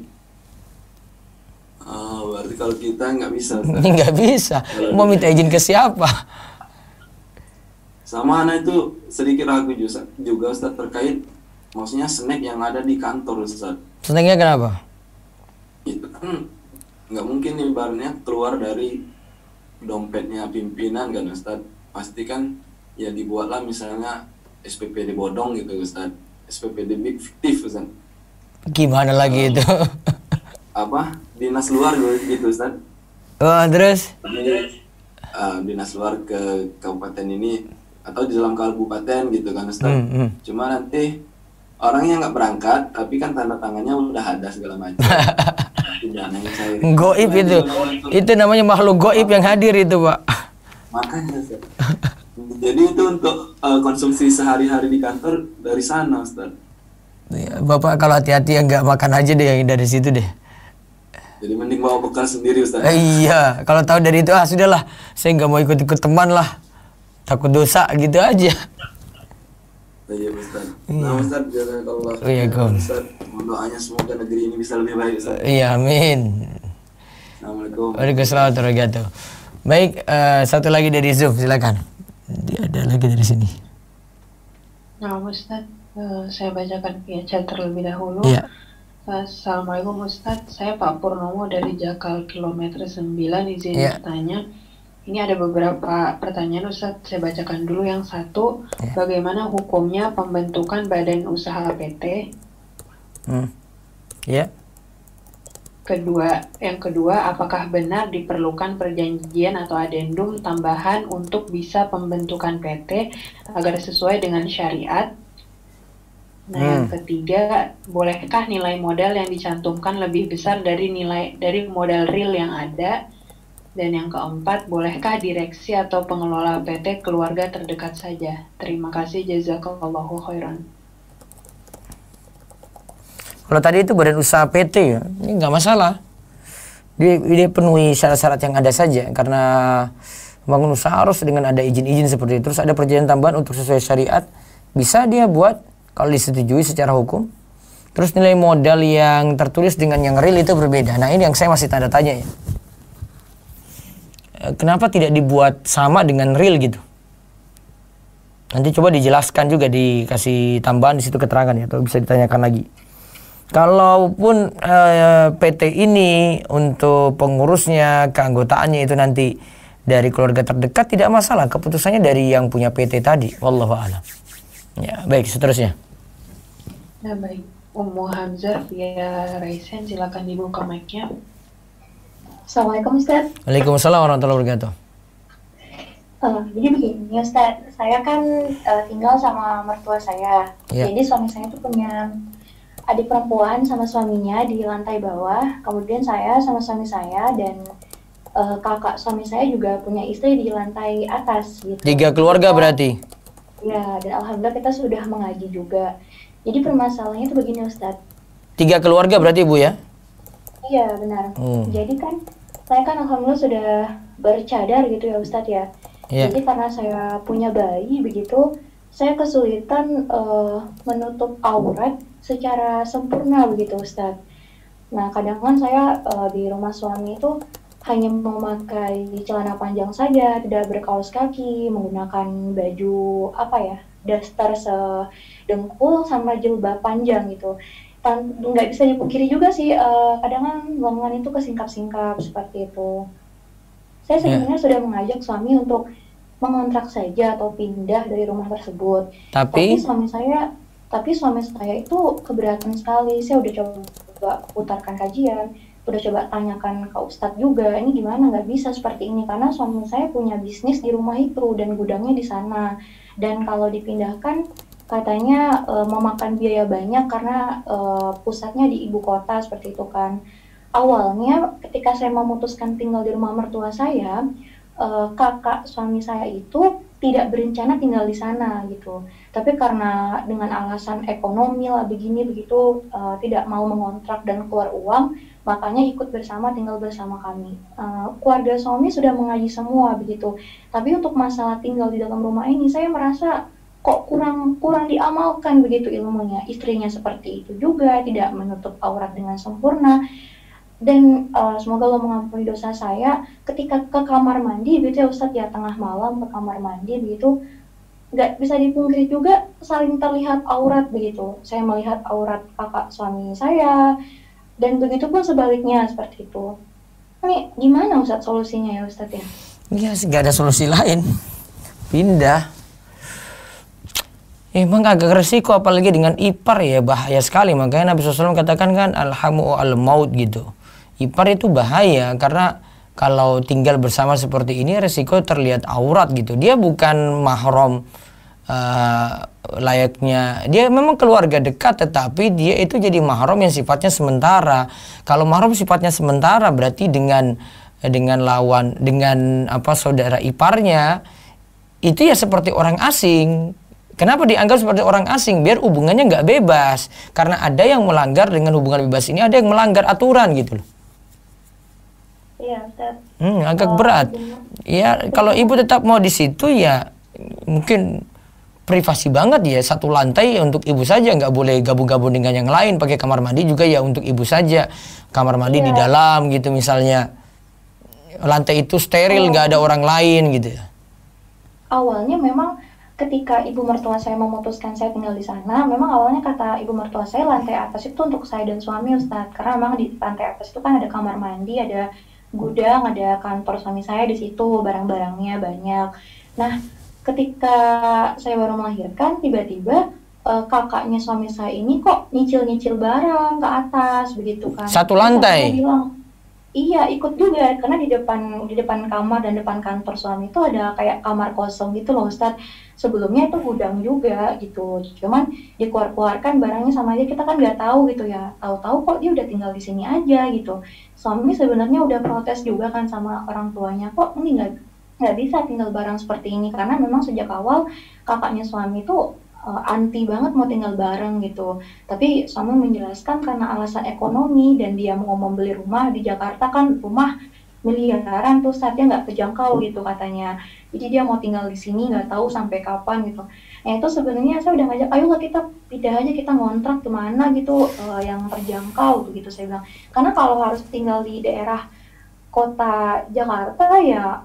kalau kita nggak bisa. Nggak bisa. Kalau Mau minta izin ke siapa? Sama anak itu sedikit ragu juga Ustaz terkait maksudnya snack yang ada di kantor Ustaz. Snacknya kenapa? Itu kan nggak mungkin ibaratnya keluar dari dompetnya pimpinan kan Ustaz. Pasti kan ya dibuatlah misalnya SPPD bodong gitu Ustaz. SPPD fiktif Ustaz. Gimana lagi um, itu? apa dinas luar gitu Ustaz oh terus uh, dinas luar ke kabupaten ini atau di dalam kabupaten gitu kan Ustaz mm hmm. cuma nanti orangnya nggak berangkat tapi kan tanda tangannya udah ada segala macam goib itu itu namanya makhluk goib yang hadir itu pak makanya Ustaz. jadi itu untuk uh, konsumsi sehari-hari di kantor dari sana Ustaz iya, Bapak kalau hati-hati ya nggak makan aja deh yang dari situ deh. Jadi mending bawa bekal sendiri Ustaz. Eh, iya, kalau tahu dari itu ah sudahlah, saya nggak mau ikut-ikut teman lah. Takut dosa gitu aja. Oh, iya Ustaz. Iya. Nah Ustaz, jazakallah. Iya, Ustaz. Mohon doanya semoga negeri ini bisa lebih baik Ustaz. Iya, amin. Assalamualaikum. Waalaikumsalam warahmatullahi wabarakatuh. Baik, uh, satu lagi dari Zoom, silakan. Dia ada lagi dari sini. Nah, Ustaz, uh, saya bacakan via chat terlebih dahulu. Iya. Yeah Assalamualaikum Ustadz, saya Pak Purnomo dari Jakal Kilometer 9 izin yeah. bertanya. Ini ada beberapa pertanyaan Ustadz, saya bacakan dulu yang satu. Yeah. Bagaimana hukumnya pembentukan badan usaha PT? Hmm. Ya. Yeah. Kedua, yang kedua, apakah benar diperlukan perjanjian atau adendum tambahan untuk bisa pembentukan PT agar sesuai dengan syariat? Nah, hmm. yang ketiga, bolehkah nilai modal yang dicantumkan lebih besar dari nilai dari modal real yang ada? Dan yang keempat, bolehkah direksi atau pengelola PT keluarga terdekat saja? Terima kasih jazakallahu khairan. Kalau tadi itu badan usaha PT ya, ini nggak masalah. Dia, dia penuhi syarat-syarat yang ada saja karena bangun usaha harus dengan ada izin-izin seperti itu. Terus ada perjanjian tambahan untuk sesuai syariat, bisa dia buat kalau disetujui secara hukum terus nilai modal yang tertulis dengan yang real itu berbeda nah ini yang saya masih tanda tanya ya eh, kenapa tidak dibuat sama dengan real gitu nanti coba dijelaskan juga dikasih tambahan di situ keterangan ya atau bisa ditanyakan lagi kalaupun eh, PT ini untuk pengurusnya keanggotaannya itu nanti dari keluarga terdekat tidak masalah keputusannya dari yang punya PT tadi wallahu alam ya baik seterusnya Nah baik, Ummu Hamzah via Raisen silakan dibuka mic-nya. Assalamualaikum Ustaz. Waalaikumsalam warahmatullahi wabarakatuh. Uh, jadi begini Ustaz, saya kan uh, tinggal sama mertua saya. Yeah. Jadi suami saya itu punya adik perempuan sama suaminya di lantai bawah. Kemudian saya sama suami saya dan uh, kakak suami saya juga punya istri di lantai atas gitu. Tiga keluarga berarti? Ya, dan alhamdulillah kita sudah mengaji juga. Jadi permasalahannya itu begini Ustadz. Tiga keluarga berarti Ibu ya? Iya benar. Hmm. Jadi kan saya kan alhamdulillah sudah bercadar gitu ya Ustadz ya. Yeah. Jadi karena saya punya bayi begitu, saya kesulitan uh, menutup aurat secara sempurna begitu Ustadz. Nah kadang kan saya uh, di rumah suami itu hanya memakai celana panjang saja, tidak berkaos kaki, menggunakan baju apa ya, daster sedengkul sama jilbab panjang gitu nggak bisa dipungkiri juga sih uh, kadang kan lengan itu kesingkap-singkap seperti itu saya ya. sebenarnya yeah. sudah mengajak suami untuk mengontrak saja atau pindah dari rumah tersebut tapi, tapi suami saya tapi suami saya itu keberatan sekali saya udah coba putarkan kajian udah coba tanyakan ke ustadz juga ini gimana nggak bisa seperti ini karena suami saya punya bisnis di rumah itu dan gudangnya di sana dan kalau dipindahkan katanya e, memakan biaya banyak karena e, pusatnya di ibu kota seperti itu kan. Awalnya ketika saya memutuskan tinggal di rumah mertua saya, e, kakak suami saya itu tidak berencana tinggal di sana gitu. Tapi karena dengan alasan ekonomi lah begini begitu e, tidak mau mengontrak dan keluar uang, makanya ikut bersama tinggal bersama kami. Uh, keluarga suami sudah mengaji semua begitu, tapi untuk masalah tinggal di dalam rumah ini saya merasa kok kurang kurang diamalkan begitu ilmunya. Istrinya seperti itu juga tidak menutup aurat dengan sempurna dan uh, semoga Allah mengampuni dosa saya ketika ke kamar mandi begitu ya Ustadz ya tengah malam ke kamar mandi begitu nggak bisa dipungkiri juga saling terlihat aurat begitu saya melihat aurat kakak suami saya dan begitu pun sebaliknya seperti itu ini gimana Ustadz solusinya ya Ustadz ya iya yes, nggak ada solusi lain pindah Emang agak resiko apalagi dengan ipar ya bahaya sekali makanya Nabi SAW katakan kan alhamu al maut gitu ipar itu bahaya karena kalau tinggal bersama seperti ini resiko terlihat aurat gitu dia bukan mahrom uh, eh, layaknya dia memang keluarga dekat tetapi dia itu jadi mahram yang sifatnya sementara kalau mahram sifatnya sementara berarti dengan dengan lawan dengan apa saudara iparnya itu ya seperti orang asing Kenapa dianggap seperti orang asing? Biar hubungannya nggak bebas. Karena ada yang melanggar dengan hubungan bebas ini, ada yang melanggar aturan gitu loh. Iya, Hmm, agak oh, berat. Ya, kalau ibu tetap mau di situ ya mungkin privasi banget ya satu lantai untuk ibu saja nggak boleh gabung-gabung dengan yang lain pakai kamar mandi juga ya untuk ibu saja kamar mandi yeah. di iya. dalam gitu misalnya lantai itu steril iya. nggak ada orang lain gitu awalnya memang ketika ibu mertua saya memutuskan saya tinggal di sana memang awalnya kata ibu mertua saya lantai atas itu untuk saya dan suami Ustadz karena memang di lantai atas itu kan ada kamar mandi ada gudang ada kantor suami saya di situ barang-barangnya banyak nah ketika saya baru melahirkan tiba-tiba uh, kakaknya suami saya ini kok nyicil-nyicil barang ke atas begitu kan satu lantai bilang, iya ikut juga karena di depan di depan kamar dan depan kantor suami itu ada kayak kamar kosong gitu loh Ustaz sebelumnya itu gudang juga gitu cuman dikeluar keluarkan barangnya sama aja kita kan nggak tahu gitu ya tahu-tahu kok dia udah tinggal di sini aja gitu suami sebenarnya udah protes juga kan sama orang tuanya kok ini nggak nggak bisa tinggal bareng seperti ini karena memang sejak awal kakaknya suami itu uh, eh, anti banget mau tinggal bareng gitu. Tapi suami menjelaskan karena alasan ekonomi dan dia mau membeli rumah di Jakarta kan rumah miliaran tuh saatnya nggak terjangkau gitu katanya. Jadi dia mau tinggal di sini nggak tahu sampai kapan gitu. Nah itu sebenarnya saya udah ngajak, ayolah kita pindah aja kita ngontrak kemana gitu uh, yang terjangkau gitu saya bilang. Karena kalau harus tinggal di daerah kota Jakarta ya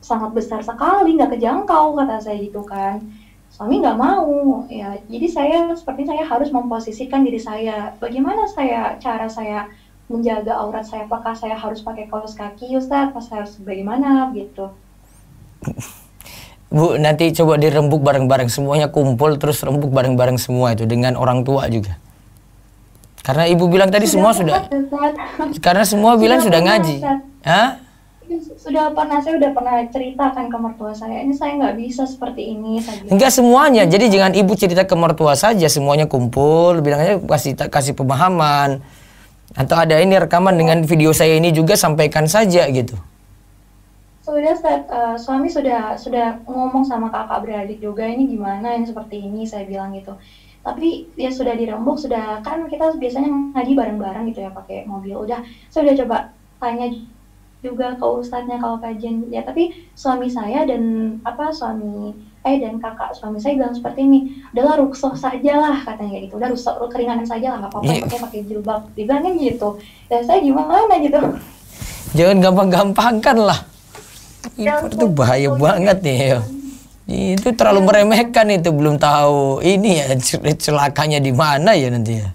sangat besar sekali nggak kejangkau kata saya gitu kan suami nggak mau ya jadi saya seperti saya harus memposisikan diri saya bagaimana saya cara saya menjaga aurat saya apakah saya harus pakai kaos kaki Ustaz pas harus bagaimana gitu Bu nanti coba dirembuk bareng-bareng semuanya kumpul terus rembuk bareng-bareng semua itu dengan orang tua juga karena ibu bilang tadi sudah semua sudah, karena semua bilang sudah, sudah ngaji Hah? sudah pernah saya sudah pernah ceritakan ke mertua saya ini saya nggak bisa seperti ini saja. enggak semuanya jadi jangan ibu cerita ke mertua saja semuanya kumpul bilangnya kasih kasih pemahaman atau ada ini rekaman dengan video saya ini juga sampaikan saja gitu sudah Ustaz, uh, suami sudah sudah ngomong sama kakak beradik juga ini gimana ini seperti ini saya bilang gitu tapi ya sudah dirembuk sudah kan kita biasanya ngaji bareng-bareng gitu ya pakai mobil udah saya sudah coba tanya juga ustadznya kalau kajian ya tapi suami saya dan apa suami eh dan kakak suami saya bilang seperti ini adalah ruksoh saja lah katanya gitu udah rusak keringanan saja lah nggak apa-apa yeah. pakai pakai jilbab dibilangnya gitu dan saya gimana gitu jangan gampang-gampangkan lah impor ya itu bahaya banget nih ya. itu terlalu ya meremehkan itu belum tahu ini ya celakanya di mana ya nanti ya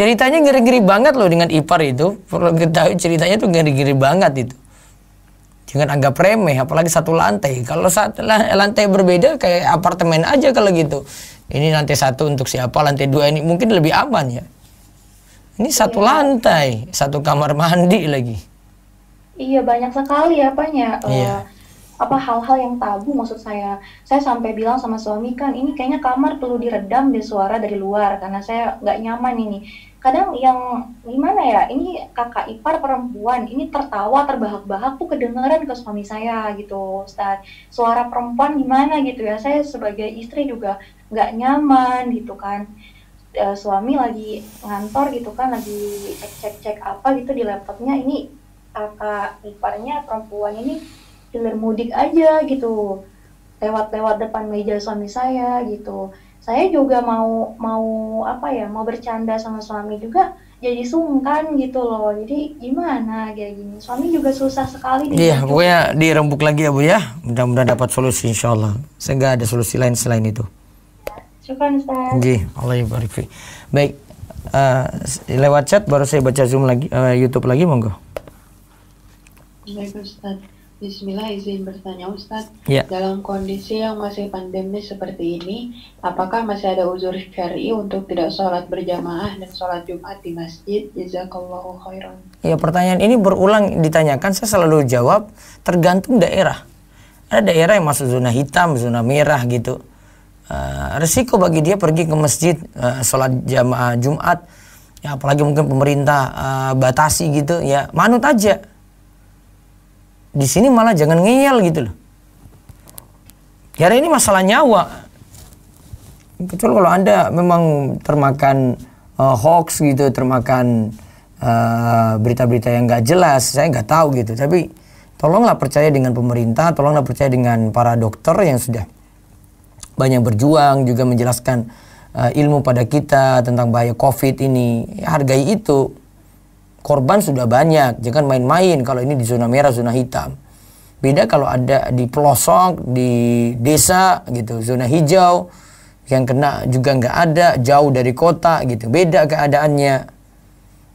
Ceritanya ngeri-ngeri banget loh dengan Ipar itu. Perlu ketahui ceritanya tuh ngeri-ngeri banget itu. Jangan anggap remeh, apalagi satu lantai. Kalau satu lantai berbeda kayak apartemen aja kalau gitu. Ini lantai satu untuk siapa, lantai dua ini mungkin lebih aman ya. Ini satu iya. lantai, satu kamar mandi lagi. Iya banyak sekali apanya. Eh, iya. apa hal-hal yang tabu maksud saya saya sampai bilang sama suami kan ini kayaknya kamar perlu diredam deh suara dari luar karena saya nggak nyaman ini kadang yang gimana ya ini kakak ipar perempuan ini tertawa terbahak-bahak tuh kedengeran ke suami saya gitu Ustaz suara perempuan gimana gitu ya saya sebagai istri juga nggak nyaman gitu kan e, suami lagi ngantor gitu kan lagi cek-cek apa gitu di laptopnya ini kakak iparnya perempuan ini hilir mudik aja gitu lewat-lewat depan meja suami saya gitu saya juga mau mau apa ya mau bercanda sama suami juga jadi sungkan gitu loh jadi gimana kayak gini suami juga susah sekali iya pokoknya dirembuk lagi ya bu ya mudah-mudahan dapat solusi insyaallah sehingga ada solusi lain selain itu syukur Ustaz Ji, Allah baik uh, lewat chat baru saya baca zoom lagi uh, YouTube lagi monggo baik Ustaz Bismillah izin bertanya Ustaz, ya. dalam kondisi yang masih pandemi seperti ini, apakah masih ada uzur syari untuk tidak sholat berjamaah dan sholat Jumat di masjid? Jazakallahu khairan. Ya pertanyaan ini berulang ditanyakan, saya selalu jawab tergantung daerah. Ada daerah yang masuk zona hitam, zona merah gitu. Uh, eh, resiko bagi dia pergi ke masjid uh, sholat jamaah Jumat, ya apalagi mungkin pemerintah uh, batasi gitu, ya manut aja di sini malah jangan ngeyel gitu loh. Karena ya, ini masalah nyawa. Kecuali kalau Anda memang termakan uh, hoax gitu, termakan eh, berita-berita uh, yang nggak jelas, saya nggak tahu gitu. Tapi tolonglah percaya dengan pemerintah, tolonglah percaya dengan para dokter yang sudah banyak berjuang juga menjelaskan uh, ilmu pada kita tentang bahaya COVID ini. Ya, hargai itu korban sudah banyak, jangan main-main kalau ini di zona merah, zona hitam. Beda kalau ada di pelosok, di desa gitu, zona hijau yang kena juga nggak ada, jauh dari kota gitu. Beda keadaannya.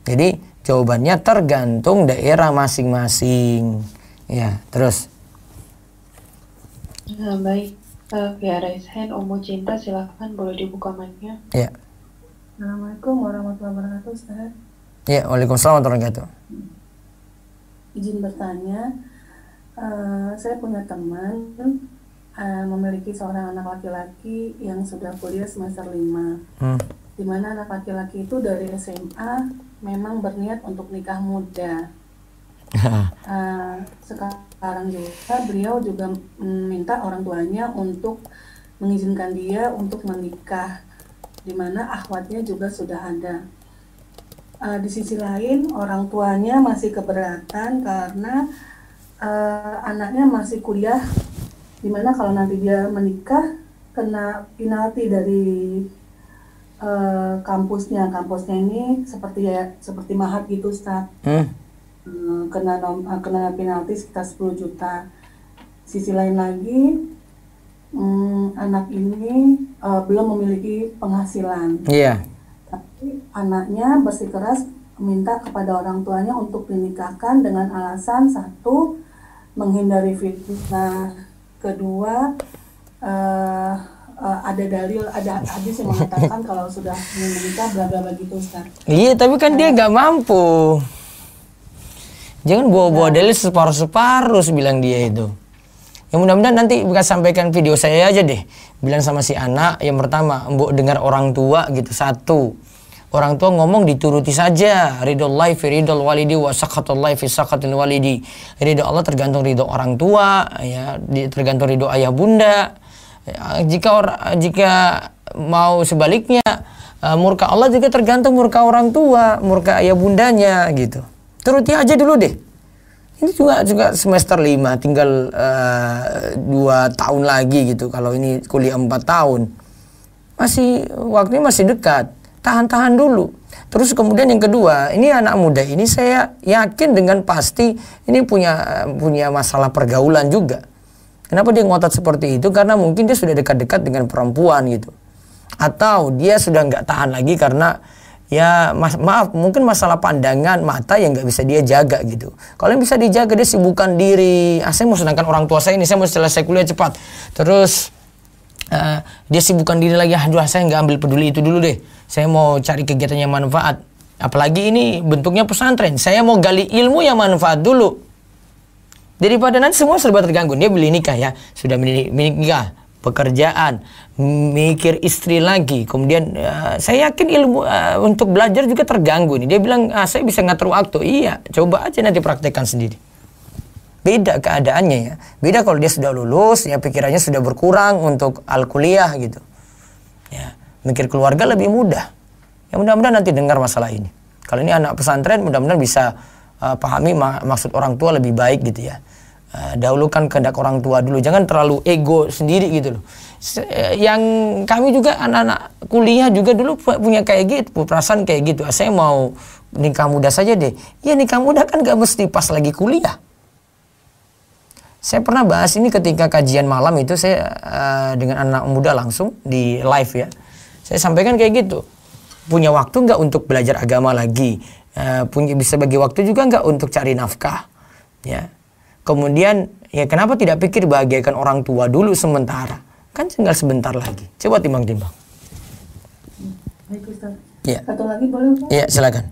Jadi jawabannya tergantung daerah masing-masing. Ya, terus. Nah, baik. Uh, eh, via ya, raise hand, Umu Cinta silahkan boleh dibuka mic-nya. Ya. Assalamualaikum warahmatullahi wabarakatuh, Ustaz. Ya, Waalaikumsalam warahmatullahi wabarakatuh. Izin bertanya, uh, saya punya teman uh, memiliki seorang anak laki-laki yang sudah kuliah semester lima. Hmm. Di mana anak laki-laki itu dari SMA memang berniat untuk nikah muda. uh, sekarang juga beliau juga minta orang tuanya untuk mengizinkan dia untuk menikah di mana akhwatnya juga sudah ada uh, di sisi lain orang tuanya masih keberatan karena uh, anaknya masih kuliah dimana kalau nanti dia menikah kena penalti dari uh, kampusnya kampusnya ini seperti ya seperti mahat gitu Ustaz. Hmm. kena nom, kena penalti sekitar 10 juta. Sisi lain lagi um, anak ini uh, belum memiliki penghasilan. Iya. Yeah anaknya bersikeras minta kepada orang tuanya untuk dinikahkan dengan alasan satu menghindari fitnah, kedua uh, uh, ada dalil ada hadis yang mengatakan kalau sudah menikah bla bla begitu Ustaz. Iya, tapi kan uh, dia gak mampu. Jangan bawa-bawa iya. dalil separuh-separuh bilang dia itu. Yang mudah-mudahan nanti bisa sampaikan video saya aja deh. Bilang sama si anak yang pertama, mbok dengar orang tua gitu satu. Orang tua ngomong dituruti saja. Ridho Allah fi ridho walidi wa Allah fi sakhatil walidi. Ridho Allah tergantung ridho orang tua, ya tergantung ridho ayah bunda. Ya, jika or, jika mau sebaliknya uh, murka Allah juga tergantung murka orang tua, murka ayah bundanya gitu. Turuti aja dulu deh ini juga juga semester 5 tinggal uh, dua tahun lagi gitu kalau ini kuliah empat tahun masih waktunya masih dekat tahan-tahan dulu terus kemudian yang kedua ini anak muda ini saya yakin dengan pasti ini punya eh, punya masalah pergaulan juga kenapa dia ngotot seperti itu karena mungkin dia sudah dekat-dekat dengan perempuan gitu atau dia sudah nggak tahan lagi karena ya ma maaf mungkin masalah pandangan mata yang nggak bisa dia jaga gitu kalau yang bisa dijaga dia sibukkan diri ah, saya mau sedangkan orang tua saya ini saya mau selesai kuliah cepat terus uh, dia sibukkan diri lagi aduh ah, saya nggak ambil peduli itu dulu deh saya mau cari kegiatan yang manfaat apalagi ini bentuknya pesantren saya mau gali ilmu yang manfaat dulu daripada nanti semua serba terganggu dia beli nikah ya sudah menikah pekerjaan, mikir istri lagi. Kemudian uh, saya yakin ilmu uh, untuk belajar juga terganggu nih. Dia bilang ah, saya bisa ngatur waktu. Iya, coba aja nanti praktekkan sendiri. Beda keadaannya ya. Beda kalau dia sudah lulus, ya pikirannya sudah berkurang untuk al kuliah gitu. Ya, mikir keluarga lebih mudah. Ya mudah-mudahan nanti dengar masalah ini. Kalau ini anak pesantren mudah-mudahan bisa uh, pahami ma maksud orang tua lebih baik gitu ya. Eh, dahulukan kehendak orang tua dulu jangan terlalu ego sendiri gitu loh eh, yang kami juga anak-anak kuliah juga dulu punya kayak gitu perasaan kayak gitu ah, saya mau nikah muda saja deh ya nikah muda kan gak mesti pas lagi kuliah saya pernah bahas ini ketika kajian malam itu saya uh, dengan anak muda langsung di live ya saya sampaikan kayak gitu punya waktu nggak untuk belajar agama lagi uh, punya bisa bagi waktu juga nggak untuk cari nafkah ya Kemudian ya kenapa tidak pikir bahagiakan orang tua dulu sementara? Kan tinggal sebentar lagi. Coba timbang-timbang. Ya. Satu lagi boleh Ustaz? Iya, silakan.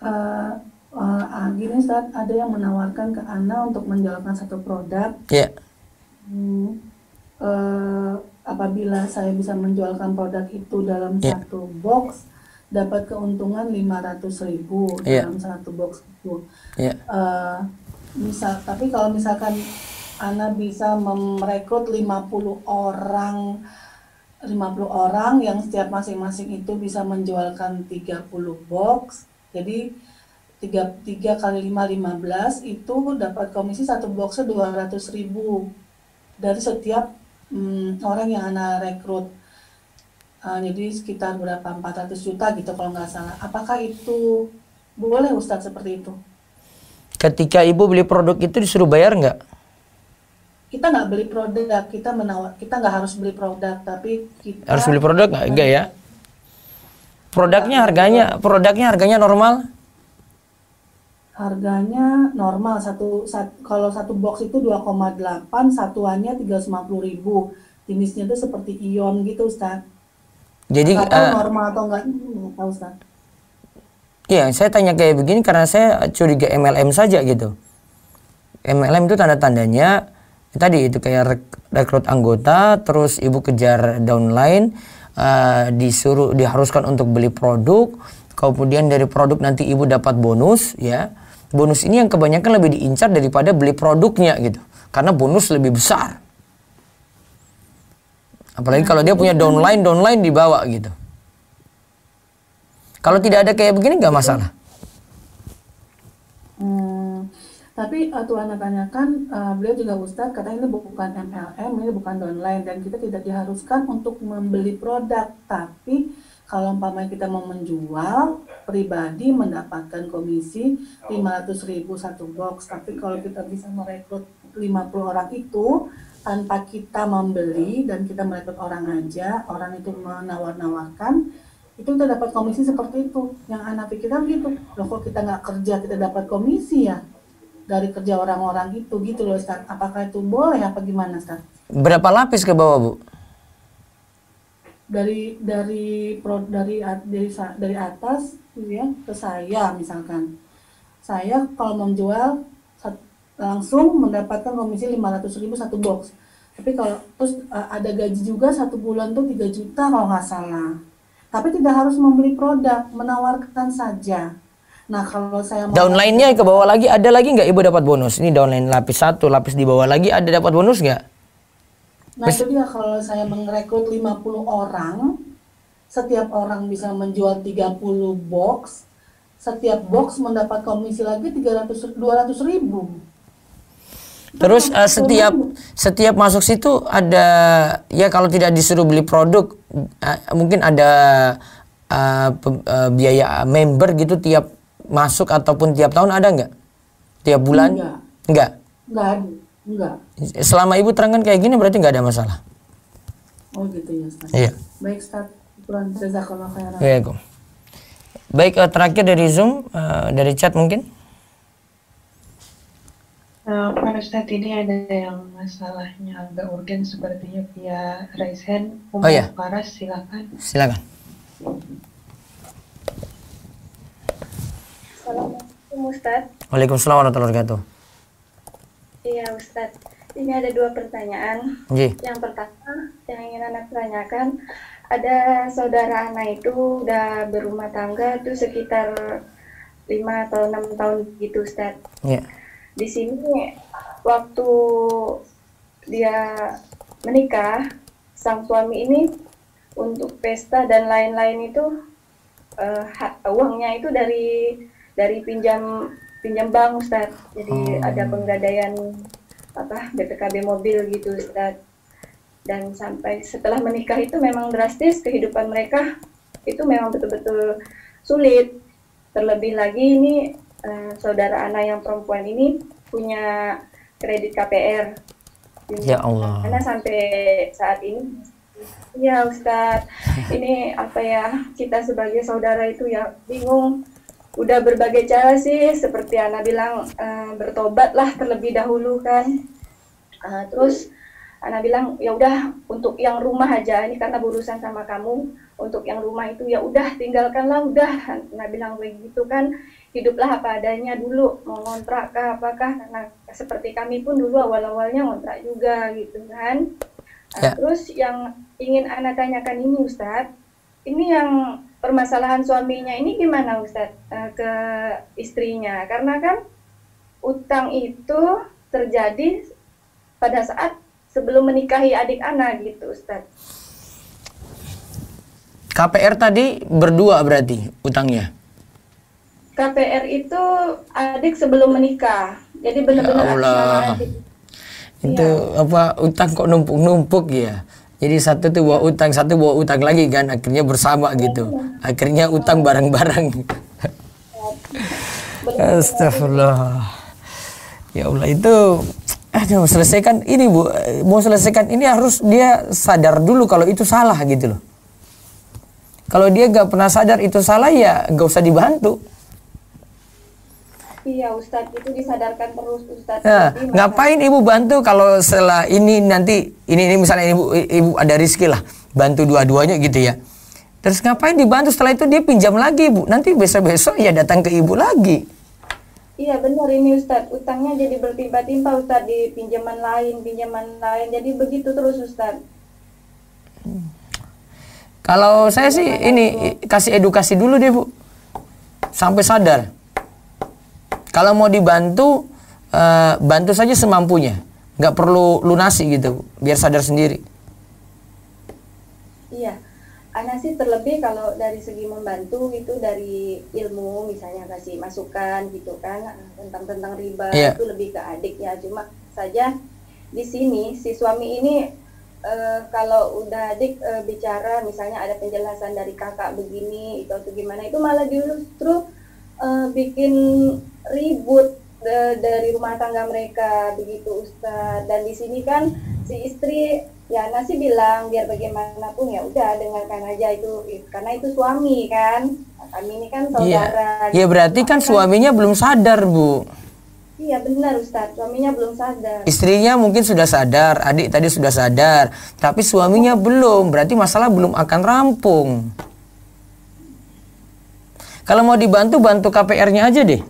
Uh, uh, akhirnya saat ada yang menawarkan ke Ana untuk menjalankan satu produk. Iya. Hmm, uh, apabila saya bisa menjualkan produk itu dalam ya. satu box dapat keuntungan 500.000 ribu ya. dalam satu box itu. Iya. Uh, misal tapi kalau misalkan Ana bisa merekrut 50 orang 50 orang yang setiap masing-masing itu bisa menjualkan 30 box jadi 3, 3 kali 5 15 itu dapat komisi satu boxnya ratus ribu dari setiap hmm, orang yang Ana rekrut uh, jadi sekitar berapa 400 juta gitu kalau nggak salah apakah itu boleh Ustadz seperti itu? Ketika ibu beli produk itu disuruh bayar nggak? Kita nggak beli produk, kita menawar, kita nggak harus beli produk, tapi kita harus beli produk nggak? Enggak ya? Produknya harganya, produknya harganya normal? Harganya normal satu, satu kalau satu box itu 2,8, satuannya 350 ribu. Jenisnya itu seperti ion gitu, Ustaz. Jadi uh, normal atau enggak, nggak tahu Ustaz Iya, saya tanya kayak begini karena saya curiga MLM saja gitu. MLM itu tanda-tandanya tadi itu kayak rekrut anggota, terus ibu kejar downline, uh, disuruh diharuskan untuk beli produk, kemudian dari produk nanti ibu dapat bonus ya. Bonus ini yang kebanyakan lebih diincar daripada beli produknya gitu. Karena bonus lebih besar. Apalagi nah, kalau dia punya iya. downline, downline dibawa gitu. Kalau tidak ada kayak begini nggak masalah. Hmm, tapi eh, uh, anak tanyakan, uh, beliau juga Ustadz katanya ini bukan MLM, ini bukan online dan kita tidak diharuskan untuk membeli produk, tapi kalau umpamanya kita mau menjual pribadi mendapatkan komisi 500 ribu satu box tapi kalau kita bisa merekrut 50 orang itu tanpa kita membeli dan kita merekrut orang aja orang itu menawar-nawarkan itu kita dapat komisi seperti itu yang anak pikiran gitu loh kok kita nggak kerja kita dapat komisi ya dari kerja orang-orang itu gitu loh Ustaz apakah itu boleh apa gimana Ustaz berapa lapis ke bawah Bu dari dari pro, dari dari dari atas gitu ya ke saya misalkan saya kalau menjual langsung mendapatkan komisi ratus ribu satu box tapi kalau terus ada gaji juga satu bulan tuh 3 juta kalau nggak salah tapi tidak harus membeli produk, menawarkan saja. Nah, kalau saya mau downline-nya ke bawah lagi ada lagi nggak Ibu dapat bonus? Ini downline lapis satu, lapis di bawah lagi ada dapat bonus nggak? Nah, itu dia kalau saya merekrut 50 orang, setiap orang bisa menjual 30 box, setiap box mendapat komisi lagi 300 200 ribu. Terus uh, setiap setiap masuk situ ada ya kalau tidak disuruh beli produk uh, mungkin ada uh, uh, biaya member gitu tiap masuk ataupun tiap tahun ada nggak? Tiap bulan? nggak nggak Enggak Selama ibu terangkan kayak gini berarti nggak ada masalah. Oh gitu ya. Ustaz. Iya. Baik start Jazakallah iya, Baik, terakhir dari Zoom, uh, dari chat mungkin. Uh, ini ada yang masalahnya agak urgen sepertinya via raise hand. umum oh iya. Paras silakan. Silakan. Assalamualaikum Ustadz. Waalaikumsalam warahmatullahi wabarakatuh. Iya Ustadz. Ini ada dua pertanyaan. Ji. Yang pertama yang ingin anak tanyakan, ada saudara anak itu udah berumah tangga tuh sekitar lima atau enam tahun gitu Ustadz. Iya. Yeah di sini waktu dia menikah sang suami ini untuk pesta dan lain-lain itu uh, uangnya itu dari dari pinjam pinjam bank Ustaz. Jadi hmm. ada penggadaian apa BPKB mobil gitu Ustaz. Dan sampai setelah menikah itu memang drastis kehidupan mereka itu memang betul-betul sulit. Terlebih lagi ini Eh, saudara Ana yang perempuan ini punya kredit KPR. Ya Allah. Karena sampai saat ini, ya Ustadz, ini apa ya kita sebagai saudara itu ya bingung. Udah berbagai cara sih, seperti Ana bilang uh, eh, bertobatlah terlebih dahulu kan. Uh, terus Ana bilang ya udah untuk yang rumah aja ini karena urusan sama kamu untuk yang rumah itu ya udah tinggalkanlah udah Ana bilang begitu kan hiduplah apa adanya dulu mau ngontrak kah apakah karena seperti kami pun dulu awal-awalnya ngontrak juga gitu kan nah, ya. terus yang ingin anak tanyakan ini Ustadz ini yang permasalahan suaminya ini gimana Ustadz eh, ke istrinya karena kan utang itu terjadi pada saat sebelum menikahi adik anak gitu Ustadz KPR tadi berdua berarti utangnya? KPR itu adik sebelum menikah. Jadi benar-benar ya Allah. Adik. Itu ya. apa utang kok numpuk-numpuk ya. Jadi satu tuh bawa utang, satu bawa utang lagi kan akhirnya bersama gitu. Iya. Akhirnya utang bareng-bareng. Astagfirullah. Ya Allah itu aduh selesaikan ini Bu, mau selesaikan ini harus dia sadar dulu kalau itu salah gitu loh. Kalau dia gak pernah sadar itu salah ya gak usah dibantu. Iya Ustadz, itu disadarkan terus Ustadz. Ya, ngapain ibu bantu kalau setelah ini nanti ini ini misalnya ibu ibu ada rizki lah, bantu dua-duanya gitu ya. Terus ngapain dibantu setelah itu dia pinjam lagi ibu, nanti besok-besok ya datang ke ibu lagi. Iya benar ini Ustadz, utangnya jadi bertimpa-timpa Ustadz di pinjaman lain, pinjaman lain, jadi begitu terus Ustadz. Kalau saya sih ini kasih edukasi dulu deh Bu, sampai sadar kalau mau dibantu, uh, bantu saja semampunya. Nggak perlu lunasi gitu, biar sadar sendiri. Iya, anak sih terlebih kalau dari segi membantu gitu dari ilmu misalnya kasih masukan gitu kan tentang tentang riba iya. itu lebih ke adik ya cuma saja di sini si suami ini e, kalau udah adik e, bicara misalnya ada penjelasan dari kakak begini itu atau gimana itu malah justru uh, bikin ribut de, dari rumah tangga mereka begitu Ustaz dan di sini kan si istri ya nasi bilang biar bagaimanapun ya udah dengarkan aja itu karena itu suami kan nah, kami ini kan iya. saudara iya, gitu. iya berarti kan suaminya belum sadar Bu Iya benar Ustadz, suaminya belum sadar. Istrinya mungkin sudah sadar, adik tadi sudah sadar, tapi suaminya belum, berarti masalah belum akan rampung. Kalau mau dibantu, bantu KPR-nya aja deh.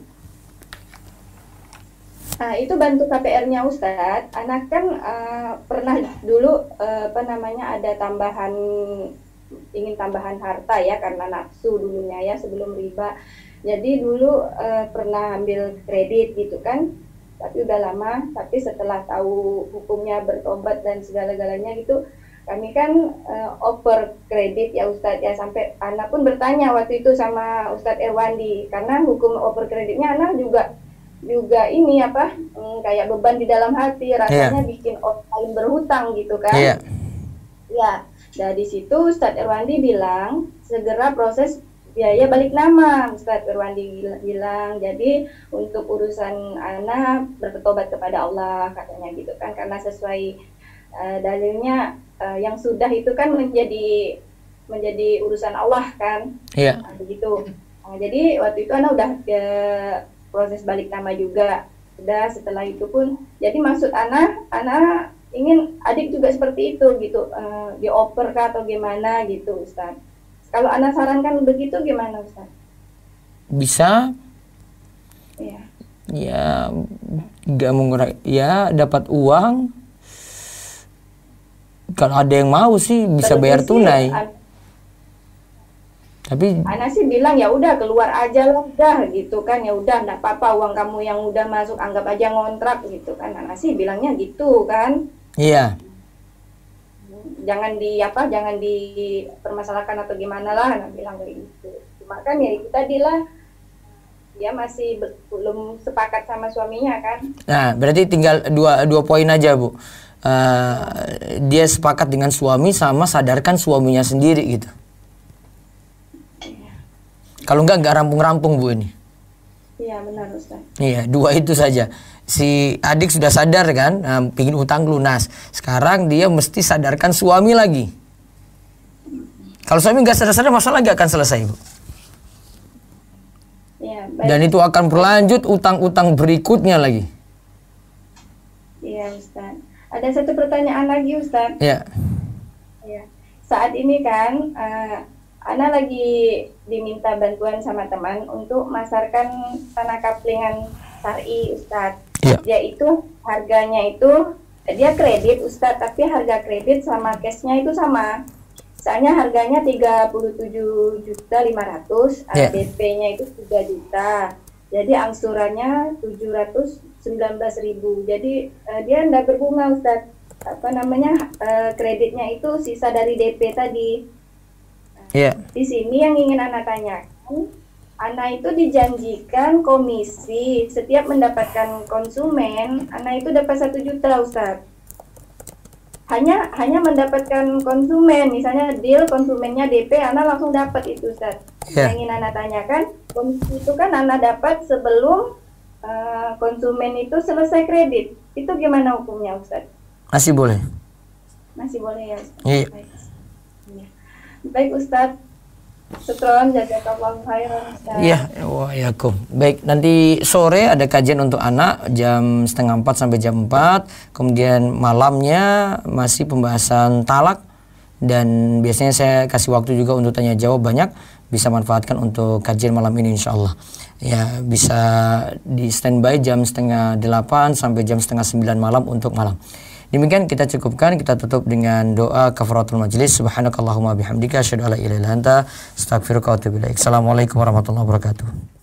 Nah, itu bantu KPR-nya Ustadz. Anak kan uh, pernah dulu uh, apa namanya ada tambahan ingin tambahan harta ya karena nafsu dulunya ya sebelum riba. Jadi dulu uh, pernah ambil kredit gitu kan. Tapi udah lama, tapi setelah tahu hukumnya bertobat dan segala-galanya gitu, kami kan uh, over kredit ya Ustadz ya sampai anak pun bertanya waktu itu sama Ustadz Erwandi karena hukum over kreditnya anak juga juga ini apa hmm, kayak beban di dalam hati iya. rasanya yeah. bikin orang berhutang gitu kan yeah. Iya. Iya. ya dari situ Ustadz Erwandi bilang segera proses biaya balik nama Ustadz Erwandi bilang jadi untuk urusan anak bertobat kepada Allah katanya gitu kan karena sesuai uh, dalilnya uh, yang sudah itu kan menjadi menjadi urusan Allah kan yeah. nah, begitu nah, jadi waktu itu Anda udah ke eh, proses balik nama juga udah setelah itu pun jadi maksud Ana, Ana ingin adik juga seperti itu gitu uh, dioper kah atau gimana gitu Ustaz kalau Ana sarankan begitu gimana Ustaz bisa ya ya nggak mengurangi ya dapat uang kalau ada yang mau sih bisa bayar tunai Sih, ah. tapi Ana sih bilang ya udah keluar aja lah udah gitu kan ya udah enggak apa-apa uang kamu yang udah masuk anggap aja ngontrak gitu kan Ana sih bilangnya gitu kan iya jangan di apa jangan dipermasalahkan atau gimana lah Ana bilang kayak gitu cuma kan ya itu tadi lah dia masih belum sepakat sama suaminya kan nah berarti tinggal dua dua poin aja bu uh, dia sepakat dengan suami sama sadarkan suaminya sendiri gitu. Kalau enggak enggak rampung-rampung Bu ini. Iya benar Ustaz. Iya, dua itu saja. Si adik sudah sadar kan, nah, pingin utang lunas. Sekarang dia mesti sadarkan suami lagi. Kalau suami nggak sadar-sadar masalah nggak akan selesai, Bu. Ya, Dan itu akan berlanjut utang-utang berikutnya lagi. Iya, Ustaz. Ada satu pertanyaan lagi Ustaz. Iya. Ya. Saat ini kan uh, Ana lagi diminta bantuan sama teman untuk masarkan tanah kaplingan Sari Ustaz. Ya. Yaitu harganya itu dia kredit Ustaz, tapi harga kredit sama cashnya itu sama. Misalnya harganya tujuh juta 500, ya. nya itu 3 juta. Jadi angsurannya 700 19.000. Jadi uh, dia tidak berbunga Ustaz. Apa namanya? Uh, kreditnya itu sisa dari DP tadi. Iya. Yeah. Di sini yang ingin anak tanyakan, anak itu dijanjikan komisi setiap mendapatkan konsumen, anak itu dapat satu juta Ustaz hanya hanya mendapatkan konsumen misalnya deal konsumennya DP Anda langsung dapat itu Ustaz. Yeah. Yang ingin Anda tanyakan komisi itu kan Anda dapat sebelum Eh, konsumen itu selesai kredit itu gimana hukumnya Ustaz? Masih boleh. Masih boleh ya iya. Iya. Ustaz. Iya. Baik. Baik Ustaz. Setron ya, Iya, ya Baik, nanti sore ada kajian untuk anak jam setengah empat sampai jam empat. Kemudian malamnya masih pembahasan talak dan biasanya saya kasih waktu juga untuk tanya jawab banyak bisa manfaatkan untuk kajian malam ini insya Allah ya bisa di standby jam setengah delapan sampai jam setengah sembilan malam untuk malam. Demikian kita cukupkan, kita tutup dengan doa kafaratul majlis. Subhanakallahumma bihamdika asyhadu an la ilaha illa anta astaghfiruka wa Assalamualaikum warahmatullahi wabarakatuh.